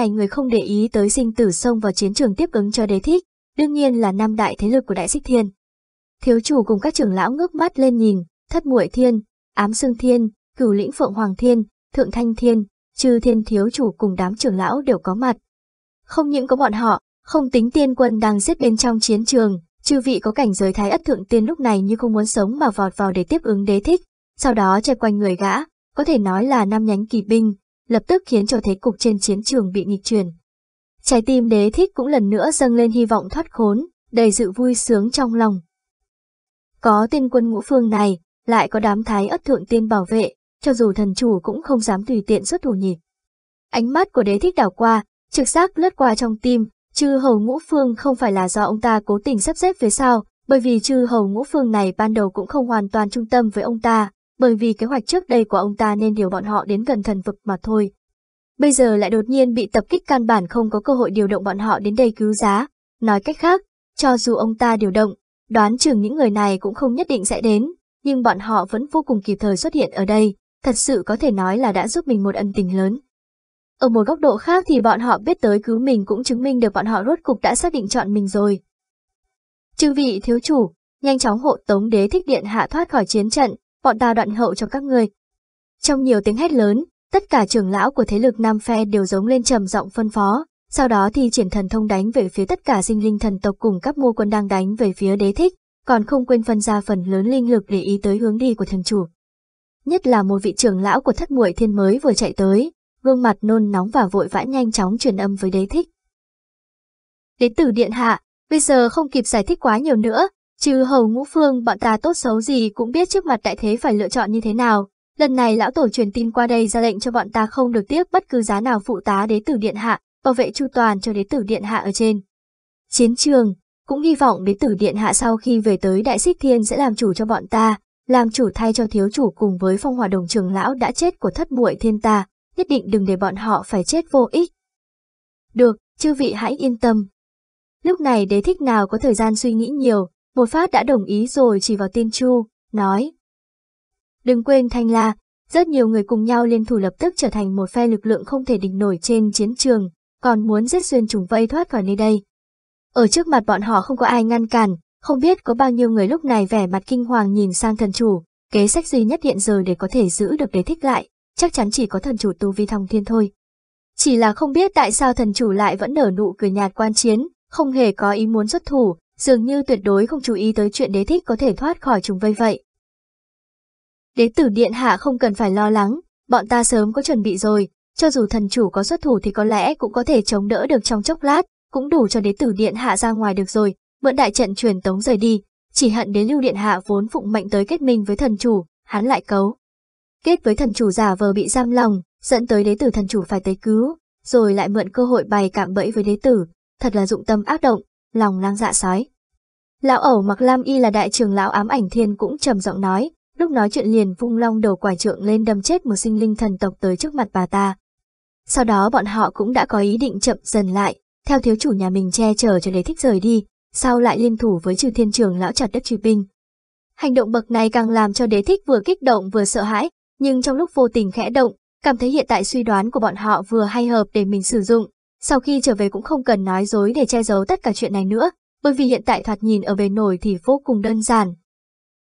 này người không để ý tới sinh tử xông vào chiến trường tiếp ứng cho đế thích, đương nhiên là năm đại thế lực của đại xích thiên. Thiếu chủ cùng các trưởng lão ngước mắt lên nhìn, thất muội thiên, ám xương thiên, cửu lĩnh phượng hoàng thiên, thượng thanh thiên, trừ thiên thiếu chủ cùng đám trưởng lão đều có mặt. Không những có bọn họ, không tính tiên quân đang giết bên trong chiến trường, chư vị có cảnh giới thái ất thượng tiên lúc này như không muốn sống mà vọt vào để tiếp ứng đế thích, sau đó che quanh người gã, có thể nói là năm nhánh kỳ binh, lập tức khiến cho thế cục trên chiến trường bị nghịch chuyển. Trái tim đế thích cũng lần nữa dâng lên hy vọng thoát khốn, đầy dự vui sướng trong lòng. Có tiên quân ngũ phương này, lại có đám thái ất thượng tiên bảo vệ, cho dù thần chủ cũng không dám tùy tiện xuất thủ nhịp. Ánh mắt của đế thích đảo qua, trực giác lướt qua trong tim, chư hầu ngũ phương không phải là do ông ta cố tình sắp xếp phía sau, bởi vì chư hầu ngũ phương này ban đầu cũng không hoàn toàn trung tâm với ông ta, bởi vì kế hoạch trước đây của ông ta nên điều bọn họ đến gần thần vực mà thôi. Bây giờ lại đột nhiên bị tập kích căn bản không có cơ hội điều động bọn họ đến đây cứu giá. Nói cách khác, cho dù ông ta điều động, đoán chừng những người này cũng không nhất định sẽ đến, nhưng bọn họ vẫn vô cùng kịp thời xuất hiện ở đây, thật sự có thể nói là đã giúp mình một ân tình lớn. Ở một góc độ khác thì bọn họ biết tới cứu mình cũng chứng minh được bọn họ rốt cục đã xác định chọn mình rồi. Chư vị thiếu chủ, nhanh chóng hộ tống đế thích điện hạ thoát khỏi chiến trận, bọn ta đoạn hậu cho các người. Trong nhiều tiếng hét lớn, tất cả trưởng lão của thế lực Nam Phe đều giống lên trầm giọng phân phó, sau đó thì triển thần thông đánh về phía tất cả sinh linh thần tộc cùng các mua quân đang đánh về phía đế thích, còn không quên phân ra phần lớn linh lực để ý tới hướng đi của thần chủ. Nhất là một vị trưởng lão của thất muội thiên mới vừa chạy tới, gương mặt nôn nóng và vội vã nhanh chóng truyền âm với đế thích. đến từ điện hạ, bây giờ không kịp giải thích quá nhiều nữa, Chứ hầu ngũ phương bọn ta tốt xấu gì cũng biết trước mặt đại thế phải lựa chọn như thế nào. Lần này lão tổ truyền tin qua đây ra lệnh cho bọn ta không được tiếc bất cứ giá nào phụ tá đế tử điện hạ, bảo vệ chu toàn cho đế tử điện hạ ở trên. Chiến trường, cũng hy vọng đế tử điện hạ sau khi về tới đại xích thiên sẽ làm chủ cho bọn ta, làm chủ thay cho thiếu chủ cùng với phong hòa đồng trường lão đã chết của thất bụi thiên ta, nhất định đừng để bọn họ phải chết vô ích. Được, chư vị hãy yên tâm. Lúc này đế thích nào có thời gian suy nghĩ nhiều, một phát đã đồng ý rồi chỉ vào Tiên Chu, nói. Đừng quên Thanh La, rất nhiều người cùng nhau liên thủ lập tức trở thành một phe lực lượng không thể địch nổi trên chiến trường, còn muốn giết xuyên trùng vây thoát khỏi nơi đây. Ở trước mặt bọn họ không có ai ngăn cản, không biết có bao nhiêu người lúc này vẻ mặt kinh hoàng nhìn sang thần chủ, kế sách duy nhất hiện giờ để có thể giữ được đế thích lại, chắc chắn chỉ có thần chủ tu vi thong thiên thôi. Chỉ là không biết tại sao thần chủ lại vẫn nở nụ cười nhạt quan chiến, không hề có ý muốn xuất thủ, dường như tuyệt đối không chú ý tới chuyện đế thích có thể thoát khỏi chúng vây vậy. Đế tử điện hạ không cần phải lo lắng, bọn ta sớm có chuẩn bị rồi, cho dù thần chủ có xuất thủ thì có lẽ cũng có thể chống đỡ được trong chốc lát, cũng đủ cho đế tử điện hạ ra ngoài được rồi, mượn đại trận truyền tống rời đi, chỉ hận đế lưu điện hạ vốn phụng mệnh tới kết minh với thần chủ, hắn lại cấu. Kết với thần chủ giả vờ bị giam lòng, dẫn tới đế tử thần chủ phải tới cứu, rồi lại mượn cơ hội bày cạm bẫy với đế tử, thật là dụng tâm ác động, lòng lang dạ sói. Lão ẩu mặc lam y là đại trưởng lão ám ảnh thiên cũng trầm giọng nói, lúc nói chuyện liền vung long đầu quải trượng lên đâm chết một sinh linh thần tộc tới trước mặt bà ta. Sau đó bọn họ cũng đã có ý định chậm dần lại, theo thiếu chủ nhà mình che chở cho lấy thích rời đi, sau lại liên thủ với trừ thiên trường lão chặt đất trừ binh. Hành động bậc này càng làm cho đế thích vừa kích động vừa sợ hãi, nhưng trong lúc vô tình khẽ động, cảm thấy hiện tại suy đoán của bọn họ vừa hay hợp để mình sử dụng, sau khi trở về cũng không cần nói dối để che giấu tất cả chuyện này nữa, bởi vì hiện tại thoạt nhìn ở bề nổi thì vô cùng đơn giản.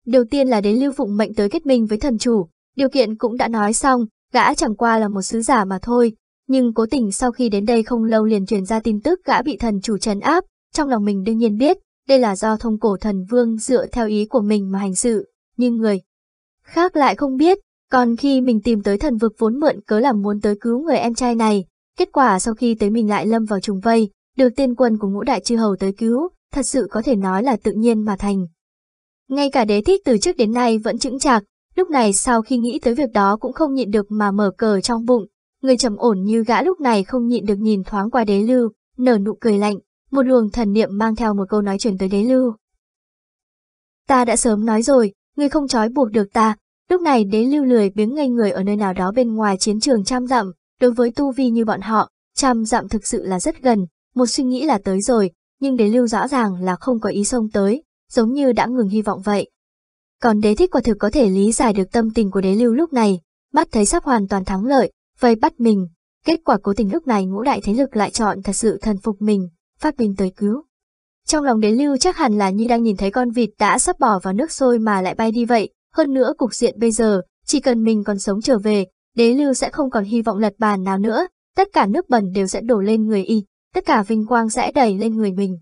Đầu tiên là đến lưu phụng mệnh tới kết minh với thần chủ, điều kiện cũng đã nói xong, gã chẳng qua là một sứ giả mà thôi, nhưng cố tình sau khi đến đây không lâu liền truyền ra tin tức gã bị thần chủ trấn áp, trong lòng mình đương nhiên biết, đây là do thông cổ thần vương dựa theo ý của mình mà hành sự, nhưng người khác lại không biết, còn khi mình tìm tới thần vực vốn mượn cớ là muốn tới cứu người em trai này, Kết quả sau khi tới mình lại lâm vào trùng vây, được tiên quân của ngũ đại chư hầu tới cứu, thật sự có thể nói là tự nhiên mà thành. Ngay cả đế thích từ trước đến nay vẫn chững chạc, lúc này sau khi nghĩ tới việc đó cũng không nhịn được mà mở cờ trong bụng, người trầm ổn như gã lúc này không nhịn được nhìn thoáng qua đế lưu, nở nụ cười lạnh, một luồng thần niệm mang theo một câu nói chuyển tới đế lưu. Ta đã sớm nói rồi, ngươi không trói buộc được ta, lúc này đế lưu lười biếng ngây người ở nơi nào đó bên ngoài chiến trường trăm dặm, Đối với tu vi như bọn họ, trăm dặm thực sự là rất gần, một suy nghĩ là tới rồi, nhưng đế lưu rõ ràng là không có ý xông tới, giống như đã ngừng hy vọng vậy. Còn đế thích quả thực có thể lý giải được tâm tình của đế lưu lúc này, mắt thấy sắp hoàn toàn thắng lợi, vây bắt mình. Kết quả cố tình lúc này ngũ đại thế lực lại chọn thật sự thần phục mình, phát binh tới cứu. Trong lòng đế lưu chắc hẳn là như đang nhìn thấy con vịt đã sắp bỏ vào nước sôi mà lại bay đi vậy, hơn nữa cục diện bây giờ, chỉ cần mình còn sống trở về, đế lưu sẽ không còn hy vọng lật bàn nào nữa, tất cả nước bẩn đều sẽ đổ lên người y, tất cả vinh quang sẽ đẩy lên người mình.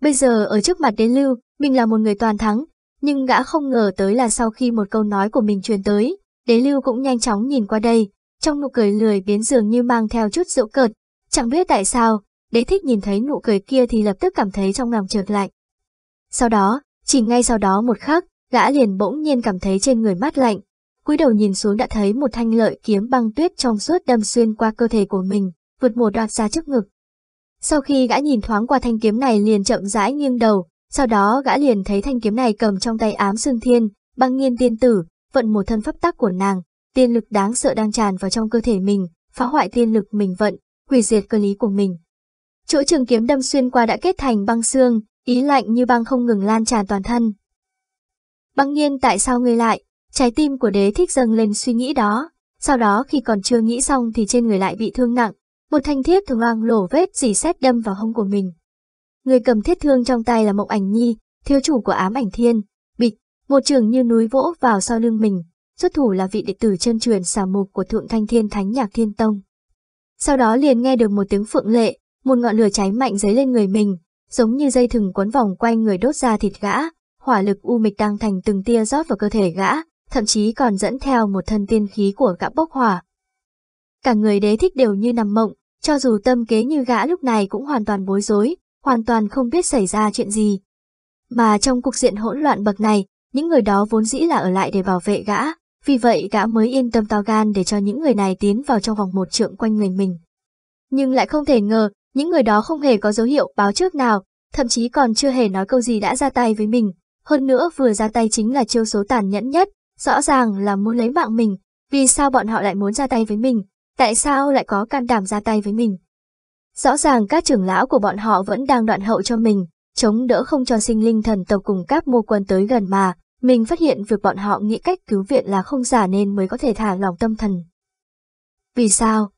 Bây giờ ở trước mặt đế lưu, mình là một người toàn thắng, nhưng gã không ngờ tới là sau khi một câu nói của mình truyền tới, đế lưu cũng nhanh chóng nhìn qua đây, trong nụ cười lười biến dường như mang theo chút rượu cợt, chẳng biết tại sao, đế thích nhìn thấy nụ cười kia thì lập tức cảm thấy trong lòng trượt lạnh. Sau đó, chỉ ngay sau đó một khắc, gã liền bỗng nhiên cảm thấy trên người mát lạnh, cúi đầu nhìn xuống đã thấy một thanh lợi kiếm băng tuyết trong suốt đâm xuyên qua cơ thể của mình, vượt một đoạt ra trước ngực. Sau khi gã nhìn thoáng qua thanh kiếm này liền chậm rãi nghiêng đầu, sau đó gã liền thấy thanh kiếm này cầm trong tay ám xương thiên, băng nghiên tiên tử, vận một thân pháp tắc của nàng, tiên lực đáng sợ đang tràn vào trong cơ thể mình, phá hoại tiên lực mình vận, hủy diệt cơ lý của mình. Chỗ trường kiếm đâm xuyên qua đã kết thành băng xương, ý lạnh như băng không ngừng lan tràn toàn thân. Băng nghiên tại sao ngươi lại? Trái tim của đế thích dâng lên suy nghĩ đó, sau đó khi còn chưa nghĩ xong thì trên người lại bị thương nặng, một thanh thiết thường loang lổ vết dì xét đâm vào hông của mình. Người cầm thiết thương trong tay là Mộng Ảnh Nhi, thiếu chủ của ám ảnh thiên, bịch, một trường như núi vỗ vào sau lưng mình, xuất thủ là vị đệ tử chân truyền xà mục của thượng thanh thiên thánh nhạc thiên tông. Sau đó liền nghe được một tiếng phượng lệ, một ngọn lửa cháy mạnh dấy lên người mình, giống như dây thừng quấn vòng quanh người đốt ra thịt gã, hỏa lực u mịch đang thành từng tia rót vào cơ thể gã, thậm chí còn dẫn theo một thân tiên khí của gã bốc hỏa. Cả người đế thích đều như nằm mộng, cho dù tâm kế như gã lúc này cũng hoàn toàn bối rối, hoàn toàn không biết xảy ra chuyện gì. Mà trong cuộc diện hỗn loạn bậc này, những người đó vốn dĩ là ở lại để bảo vệ gã, vì vậy gã mới yên tâm tao gan để cho những người này tiến vào trong vòng một trượng quanh người mình. Nhưng lại không thể ngờ, những người đó không hề có dấu hiệu báo trước nào, thậm chí còn chưa hề nói câu gì đã ra tay với mình. Hơn nữa vừa ra tay chính là chiêu số tàn nhẫn nhất, Rõ ràng là muốn lấy mạng mình, vì sao bọn họ lại muốn ra tay với mình, tại sao lại có can đảm ra tay với mình. Rõ ràng các trưởng lão của bọn họ vẫn đang đoạn hậu cho mình, chống đỡ không cho sinh linh thần tộc cùng các mô quân tới gần mà, mình phát hiện việc bọn họ nghĩ cách cứu viện là không giả nên mới có thể thả lòng tâm thần. Vì sao?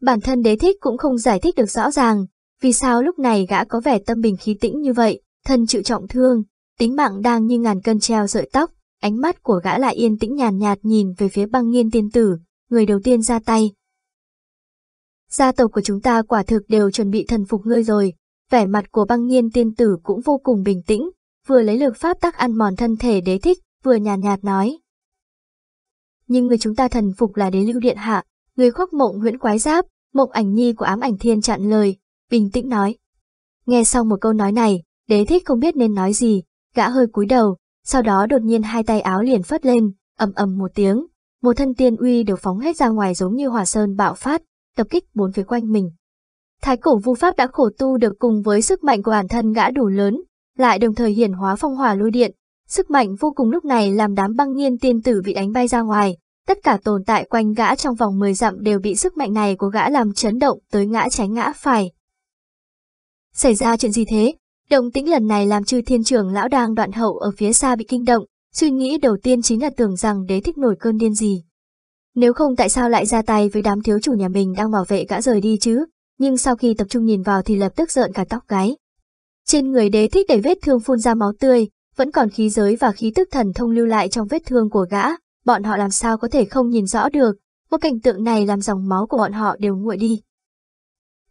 Bản thân đế thích cũng không giải thích được rõ ràng, vì sao lúc này gã có vẻ tâm bình khí tĩnh như vậy, thân chịu trọng thương, tính mạng đang như ngàn cân treo sợi tóc, Ánh mắt của gã lại yên tĩnh nhàn nhạt, nhạt nhìn về phía băng nghiên tiên tử, người đầu tiên ra tay. Gia tộc của chúng ta quả thực đều chuẩn bị thần phục ngươi rồi, vẻ mặt của băng nghiên tiên tử cũng vô cùng bình tĩnh, vừa lấy lực pháp tắc ăn mòn thân thể đế thích, vừa nhàn nhạt, nhạt nói. Nhưng người chúng ta thần phục là đế lưu điện hạ, người khóc mộng huyễn quái giáp, mộng ảnh nhi của ám ảnh thiên chặn lời, bình tĩnh nói. Nghe xong một câu nói này, đế thích không biết nên nói gì, gã hơi cúi đầu, sau đó đột nhiên hai tay áo liền phất lên, ầm ầm một tiếng, một thân tiên uy đều phóng hết ra ngoài giống như hỏa sơn bạo phát, tập kích bốn phía quanh mình. Thái cổ vu pháp đã khổ tu được cùng với sức mạnh của bản thân gã đủ lớn, lại đồng thời hiển hóa phong hỏa lôi điện, sức mạnh vô cùng lúc này làm đám băng nghiên tiên tử bị đánh bay ra ngoài, tất cả tồn tại quanh gã trong vòng 10 dặm đều bị sức mạnh này của gã làm chấn động tới ngã trái ngã phải. Xảy ra chuyện gì thế? Động tĩnh lần này làm chư thiên trưởng lão đang đoạn hậu ở phía xa bị kinh động, suy nghĩ đầu tiên chính là tưởng rằng đế thích nổi cơn điên gì. Nếu không tại sao lại ra tay với đám thiếu chủ nhà mình đang bảo vệ gã rời đi chứ, nhưng sau khi tập trung nhìn vào thì lập tức giận cả tóc gái Trên người đế thích đầy vết thương phun ra máu tươi, vẫn còn khí giới và khí tức thần thông lưu lại trong vết thương của gã, bọn họ làm sao có thể không nhìn rõ được, một cảnh tượng này làm dòng máu của bọn họ đều nguội đi.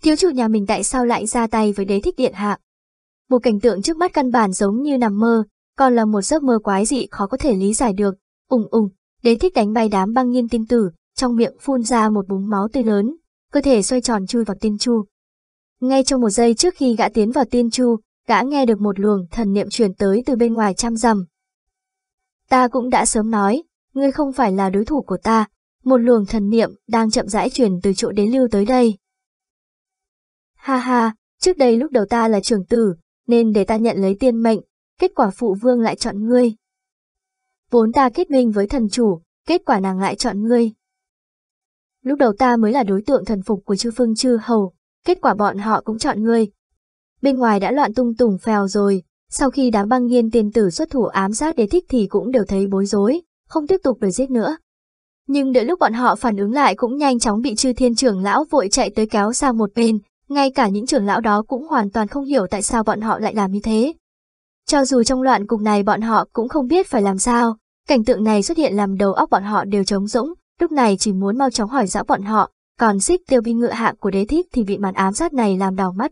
Thiếu chủ nhà mình tại sao lại ra tay với đế thích điện hạ? Một cảnh tượng trước mắt căn bản giống như nằm mơ, còn là một giấc mơ quái dị khó có thể lý giải được. Úng ùng, đế thích đánh bay đám băng nhiên tinh tử, trong miệng phun ra một búng máu tươi lớn, cơ thể xoay tròn chui vào tiên chu. Ngay trong một giây trước khi gã tiến vào tiên chu, gã nghe được một luồng thần niệm truyền tới từ bên ngoài chăm dầm. Ta cũng đã sớm nói, ngươi không phải là đối thủ của ta, một luồng thần niệm đang chậm rãi truyền từ chỗ đến lưu tới đây. Ha ha, trước đây lúc đầu ta là trưởng tử, nên để ta nhận lấy tiên mệnh, kết quả phụ vương lại chọn ngươi. Vốn ta kết minh với thần chủ, kết quả nàng lại chọn ngươi. Lúc đầu ta mới là đối tượng thần phục của chư phương chư hầu, kết quả bọn họ cũng chọn ngươi. Bên ngoài đã loạn tung tùng phèo rồi, sau khi đám băng nghiên tiên tử xuất thủ ám sát đế thích thì cũng đều thấy bối rối, không tiếp tục đuổi giết nữa. Nhưng đợi lúc bọn họ phản ứng lại cũng nhanh chóng bị chư thiên trưởng lão vội chạy tới kéo sang một bên, ngay cả những trưởng lão đó cũng hoàn toàn không hiểu tại sao bọn họ lại làm như thế. Cho dù trong loạn cục này bọn họ cũng không biết phải làm sao, cảnh tượng này xuất hiện làm đầu óc bọn họ đều trống rỗng, lúc này chỉ muốn mau chóng hỏi rõ bọn họ, còn xích tiêu binh ngựa hạng của đế thích thì bị màn ám sát này làm đau mắt.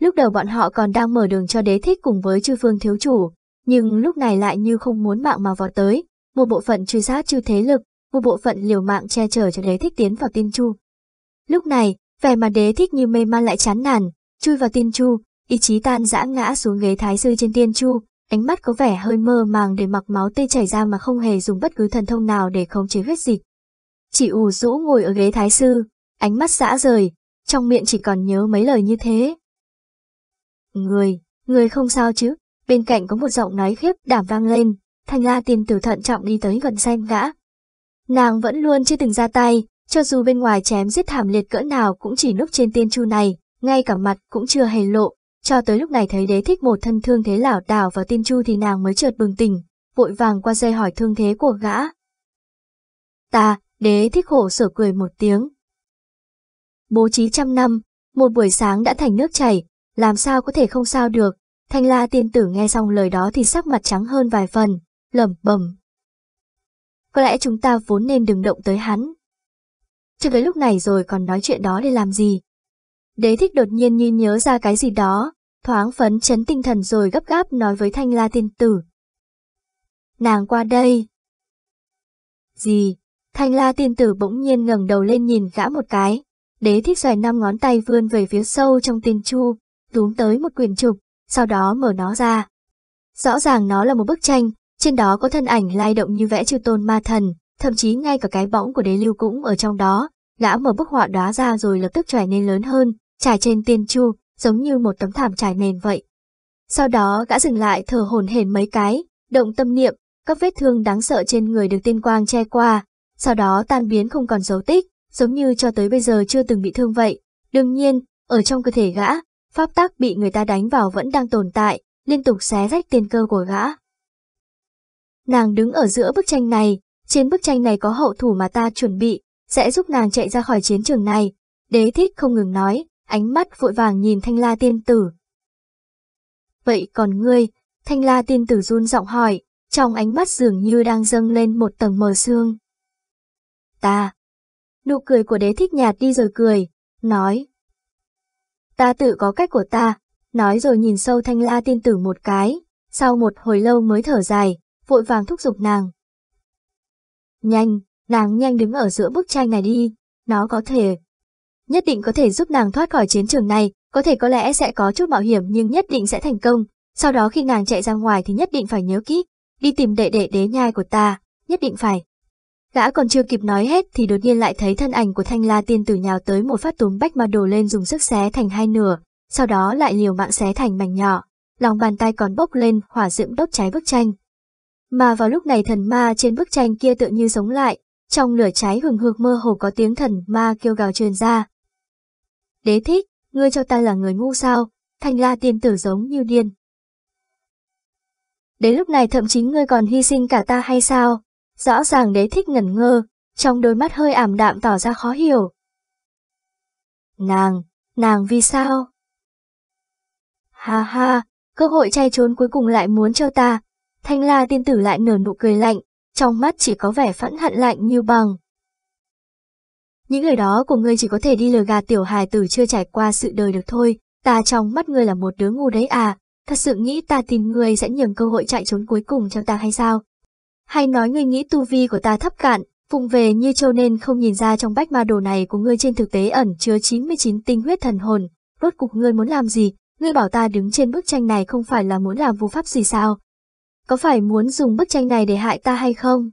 Lúc đầu bọn họ còn đang mở đường cho đế thích cùng với chư vương thiếu chủ, nhưng lúc này lại như không muốn mạng mà vọt tới, một bộ phận truy sát chư thế lực, một bộ phận liều mạng che chở cho đế thích tiến vào tiên chu. Lúc này, vẻ mà đế thích như mê man lại chán nản, chui vào tiên chu, ý chí tan dã ngã xuống ghế thái sư trên tiên chu, ánh mắt có vẻ hơi mơ màng để mặc máu tê chảy ra mà không hề dùng bất cứ thần thông nào để khống chế huyết dịch. Chỉ ủ rũ ngồi ở ghế thái sư, ánh mắt dã rời, trong miệng chỉ còn nhớ mấy lời như thế. Người, người không sao chứ, bên cạnh có một giọng nói khiếp đảm vang lên, thanh la tiên tử thận trọng đi tới gần xem gã. Nàng vẫn luôn chưa từng ra tay, cho dù bên ngoài chém giết thảm liệt cỡ nào cũng chỉ núp trên tiên chu này, ngay cả mặt cũng chưa hề lộ. Cho tới lúc này thấy đế thích một thân thương thế lảo đảo vào tiên chu thì nàng mới chợt bừng tỉnh, vội vàng qua dây hỏi thương thế của gã. Ta, đế thích khổ sở cười một tiếng. Bố trí trăm năm, một buổi sáng đã thành nước chảy, làm sao có thể không sao được. Thanh la tiên tử nghe xong lời đó thì sắc mặt trắng hơn vài phần, lẩm bẩm. Có lẽ chúng ta vốn nên đừng động tới hắn, cho tới lúc này rồi còn nói chuyện đó để làm gì. Đế thích đột nhiên nhìn nhớ ra cái gì đó, thoáng phấn chấn tinh thần rồi gấp gáp nói với thanh la tiên tử. Nàng qua đây. Gì? Thanh la tiên tử bỗng nhiên ngẩng đầu lên nhìn gã một cái. Đế thích xòe năm ngón tay vươn về phía sâu trong tiên chu, túm tới một quyển trục, sau đó mở nó ra. Rõ ràng nó là một bức tranh, trên đó có thân ảnh lai động như vẽ chư tôn ma thần, thậm chí ngay cả cái bõng của đế lưu cũng ở trong đó, gã mở bức họa đóa ra rồi lập tức trải nên lớn hơn, trải trên tiên chu, giống như một tấm thảm trải nền vậy. Sau đó gã dừng lại thở hồn hển mấy cái, động tâm niệm, các vết thương đáng sợ trên người được tiên quang che qua, sau đó tan biến không còn dấu tích, giống như cho tới bây giờ chưa từng bị thương vậy. Đương nhiên, ở trong cơ thể gã, pháp tắc bị người ta đánh vào vẫn đang tồn tại, liên tục xé rách tiên cơ của gã. Nàng đứng ở giữa bức tranh này, trên bức tranh này có hậu thủ mà ta chuẩn bị, sẽ giúp nàng chạy ra khỏi chiến trường này. Đế thích không ngừng nói, ánh mắt vội vàng nhìn thanh la tiên tử. Vậy còn ngươi, thanh la tiên tử run giọng hỏi, trong ánh mắt dường như đang dâng lên một tầng mờ sương. Ta. Nụ cười của đế thích nhạt đi rồi cười, nói. Ta tự có cách của ta, nói rồi nhìn sâu thanh la tiên tử một cái, sau một hồi lâu mới thở dài, vội vàng thúc giục nàng, Nhanh, nàng nhanh đứng ở giữa bức tranh này đi, nó có thể. Nhất định có thể giúp nàng thoát khỏi chiến trường này, có thể có lẽ sẽ có chút mạo hiểm nhưng nhất định sẽ thành công. Sau đó khi nàng chạy ra ngoài thì nhất định phải nhớ kỹ, đi tìm đệ đệ đế nhai của ta, nhất định phải. Gã còn chưa kịp nói hết thì đột nhiên lại thấy thân ảnh của thanh la tiên tử nhào tới một phát túm bách ma đồ lên dùng sức xé thành hai nửa, sau đó lại liều mạng xé thành mảnh nhỏ. Lòng bàn tay còn bốc lên hỏa diễm đốt cháy bức tranh mà vào lúc này thần ma trên bức tranh kia tựa như sống lại, trong lửa cháy hừng hực mơ hồ có tiếng thần ma kêu gào truyền ra. Đế thích, ngươi cho ta là người ngu sao, thanh la tiên tử giống như điên. Đến lúc này thậm chí ngươi còn hy sinh cả ta hay sao? Rõ ràng đế thích ngẩn ngơ, trong đôi mắt hơi ảm đạm tỏ ra khó hiểu. Nàng, nàng vì sao? Ha ha, cơ hội chay trốn cuối cùng lại muốn cho ta, Thanh la tiên tử lại nở nụ cười lạnh, trong mắt chỉ có vẻ phẫn hận lạnh như bằng. Những người đó của ngươi chỉ có thể đi lừa gạt tiểu hài tử chưa trải qua sự đời được thôi, ta trong mắt ngươi là một đứa ngu đấy à, thật sự nghĩ ta tin ngươi sẽ nhường cơ hội chạy trốn cuối cùng cho ta hay sao? Hay nói ngươi nghĩ tu vi của ta thấp cạn, vùng về như châu nên không nhìn ra trong bách ma đồ này của ngươi trên thực tế ẩn chứa 99 tinh huyết thần hồn, rốt cục ngươi muốn làm gì, ngươi bảo ta đứng trên bức tranh này không phải là muốn làm vô pháp gì sao, có phải muốn dùng bức tranh này để hại ta hay không?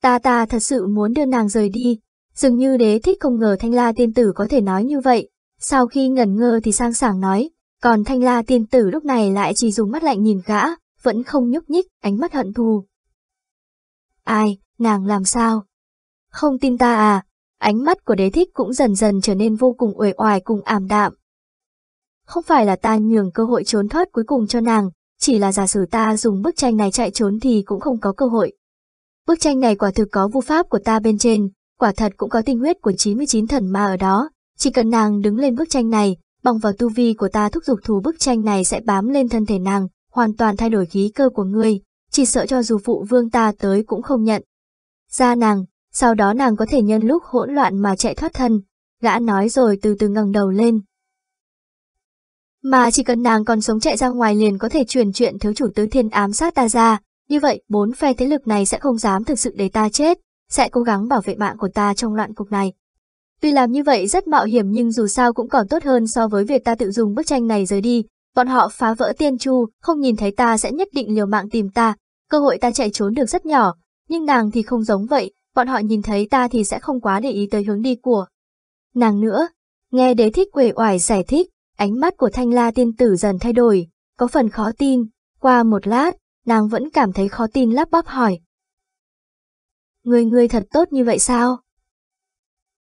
Ta ta thật sự muốn đưa nàng rời đi, dường như đế thích không ngờ thanh la tiên tử có thể nói như vậy, sau khi ngẩn ngơ thì sang sảng nói, còn thanh la tiên tử lúc này lại chỉ dùng mắt lạnh nhìn gã, vẫn không nhúc nhích, ánh mắt hận thù. Ai, nàng làm sao? Không tin ta à? Ánh mắt của đế thích cũng dần dần trở nên vô cùng uể oải cùng ảm đạm. Không phải là ta nhường cơ hội trốn thoát cuối cùng cho nàng, chỉ là giả sử ta dùng bức tranh này chạy trốn thì cũng không có cơ hội. Bức tranh này quả thực có vu pháp của ta bên trên, quả thật cũng có tinh huyết của 99 thần ma ở đó, chỉ cần nàng đứng lên bức tranh này, bằng vào tu vi của ta thúc giục thù bức tranh này sẽ bám lên thân thể nàng, hoàn toàn thay đổi khí cơ của ngươi, chỉ sợ cho dù phụ vương ta tới cũng không nhận. Ra nàng, sau đó nàng có thể nhân lúc hỗn loạn mà chạy thoát thân, gã nói rồi từ từ ngẩng đầu lên, mà chỉ cần nàng còn sống chạy ra ngoài liền có thể truyền chuyện thiếu chủ tứ thiên ám sát ta ra, như vậy bốn phe thế lực này sẽ không dám thực sự để ta chết, sẽ cố gắng bảo vệ mạng của ta trong loạn cục này. Tuy làm như vậy rất mạo hiểm nhưng dù sao cũng còn tốt hơn so với việc ta tự dùng bức tranh này rời đi, bọn họ phá vỡ tiên chu, không nhìn thấy ta sẽ nhất định liều mạng tìm ta, cơ hội ta chạy trốn được rất nhỏ, nhưng nàng thì không giống vậy, bọn họ nhìn thấy ta thì sẽ không quá để ý tới hướng đi của nàng nữa. Nghe đế thích quể oải giải thích, Ánh mắt của thanh la tiên tử dần thay đổi, có phần khó tin, qua một lát, nàng vẫn cảm thấy khó tin lắp bắp hỏi. Người người thật tốt như vậy sao?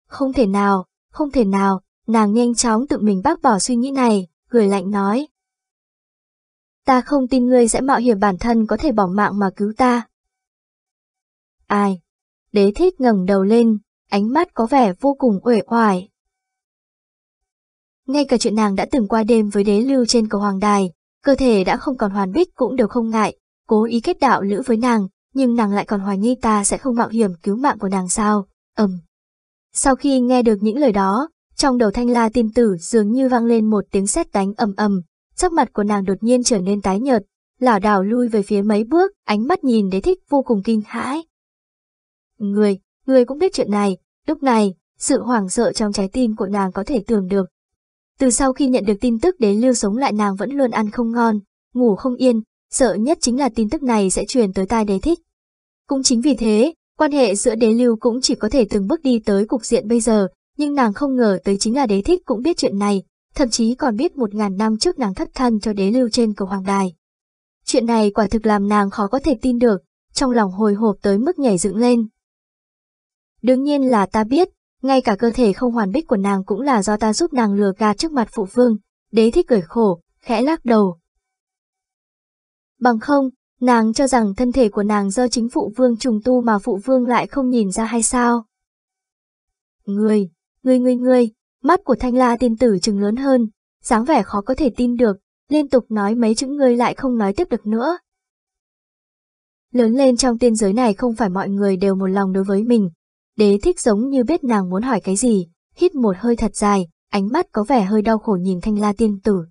Không thể nào, không thể nào, nàng nhanh chóng tự mình bác bỏ suy nghĩ này, cười lạnh nói. Ta không tin ngươi sẽ mạo hiểm bản thân có thể bỏ mạng mà cứu ta. Ai? Đế thích ngẩng đầu lên, ánh mắt có vẻ vô cùng uể oải, ngay cả chuyện nàng đã từng qua đêm với đế lưu trên cầu hoàng đài, cơ thể đã không còn hoàn bích cũng đều không ngại, cố ý kết đạo lữ với nàng, nhưng nàng lại còn hoài nghi ta sẽ không mạo hiểm cứu mạng của nàng sao, ầm. Sau khi nghe được những lời đó, trong đầu thanh la tiên tử dường như vang lên một tiếng sét đánh ầm ầm, sắc mặt của nàng đột nhiên trở nên tái nhợt, lảo đảo lui về phía mấy bước, ánh mắt nhìn đế thích vô cùng kinh hãi. Người, người cũng biết chuyện này, lúc này, sự hoảng sợ trong trái tim của nàng có thể tưởng được, từ sau khi nhận được tin tức đế lưu sống lại nàng vẫn luôn ăn không ngon, ngủ không yên, sợ nhất chính là tin tức này sẽ truyền tới tai đế thích. Cũng chính vì thế, quan hệ giữa đế lưu cũng chỉ có thể từng bước đi tới cục diện bây giờ, nhưng nàng không ngờ tới chính là đế thích cũng biết chuyện này, thậm chí còn biết một ngàn năm trước nàng thất thân cho đế lưu trên cầu hoàng đài. Chuyện này quả thực làm nàng khó có thể tin được, trong lòng hồi hộp tới mức nhảy dựng lên. Đương nhiên là ta biết, ngay cả cơ thể không hoàn bích của nàng cũng là do ta giúp nàng lừa gạt trước mặt phụ vương, đế thích cười khổ, khẽ lắc đầu. Bằng không, nàng cho rằng thân thể của nàng do chính phụ vương trùng tu mà phụ vương lại không nhìn ra hay sao? Người, người người người, mắt của thanh la tiên tử trừng lớn hơn, dáng vẻ khó có thể tin được, liên tục nói mấy chữ người lại không nói tiếp được nữa. Lớn lên trong tiên giới này không phải mọi người đều một lòng đối với mình, Đế thích giống như biết nàng muốn hỏi cái gì, hít một hơi thật dài, ánh mắt có vẻ hơi đau khổ nhìn thanh la tiên tử.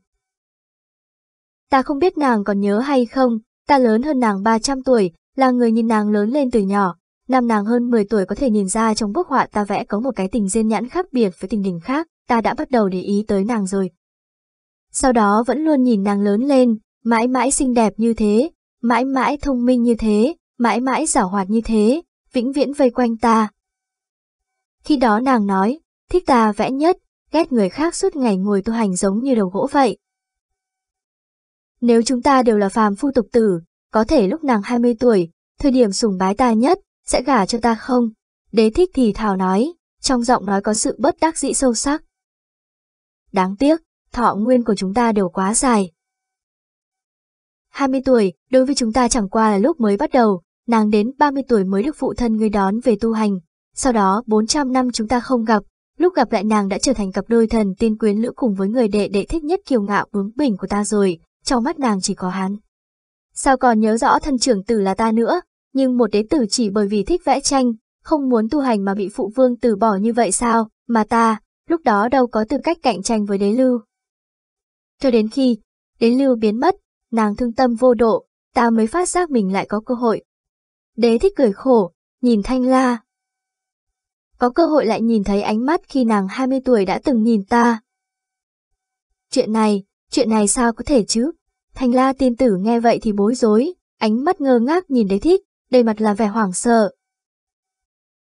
Ta không biết nàng còn nhớ hay không, ta lớn hơn nàng 300 tuổi, là người nhìn nàng lớn lên từ nhỏ, năm nàng hơn 10 tuổi có thể nhìn ra trong bức họa ta vẽ có một cái tình duyên nhãn khác biệt với tình đình khác, ta đã bắt đầu để ý tới nàng rồi. Sau đó vẫn luôn nhìn nàng lớn lên, mãi mãi xinh đẹp như thế, mãi mãi thông minh như thế, mãi mãi giảo hoạt như thế, vĩnh viễn vây quanh ta, khi đó nàng nói, thích ta vẽ nhất, ghét người khác suốt ngày ngồi tu hành giống như đầu gỗ vậy. Nếu chúng ta đều là phàm phu tục tử, có thể lúc nàng 20 tuổi, thời điểm sùng bái ta nhất, sẽ gả cho ta không? Đế thích thì thảo nói, trong giọng nói có sự bất đắc dĩ sâu sắc. Đáng tiếc, thọ nguyên của chúng ta đều quá dài. 20 tuổi, đối với chúng ta chẳng qua là lúc mới bắt đầu, nàng đến 30 tuổi mới được phụ thân người đón về tu hành, sau đó 400 năm chúng ta không gặp, lúc gặp lại nàng đã trở thành cặp đôi thần tiên quyến lữ cùng với người đệ đệ thích nhất kiều ngạo bướng bỉnh của ta rồi, trong mắt nàng chỉ có hắn. Sao còn nhớ rõ thân trưởng tử là ta nữa, nhưng một đế tử chỉ bởi vì thích vẽ tranh, không muốn tu hành mà bị phụ vương từ bỏ như vậy sao, mà ta, lúc đó đâu có tư cách cạnh tranh với đế lưu. Cho đến khi, đế lưu biến mất, nàng thương tâm vô độ, ta mới phát giác mình lại có cơ hội. Đế thích cười khổ, nhìn thanh la, có cơ hội lại nhìn thấy ánh mắt khi nàng 20 tuổi đã từng nhìn ta. Chuyện này, chuyện này sao có thể chứ? Thành la tiên tử nghe vậy thì bối rối, ánh mắt ngơ ngác nhìn đế thích, đầy mặt là vẻ hoảng sợ.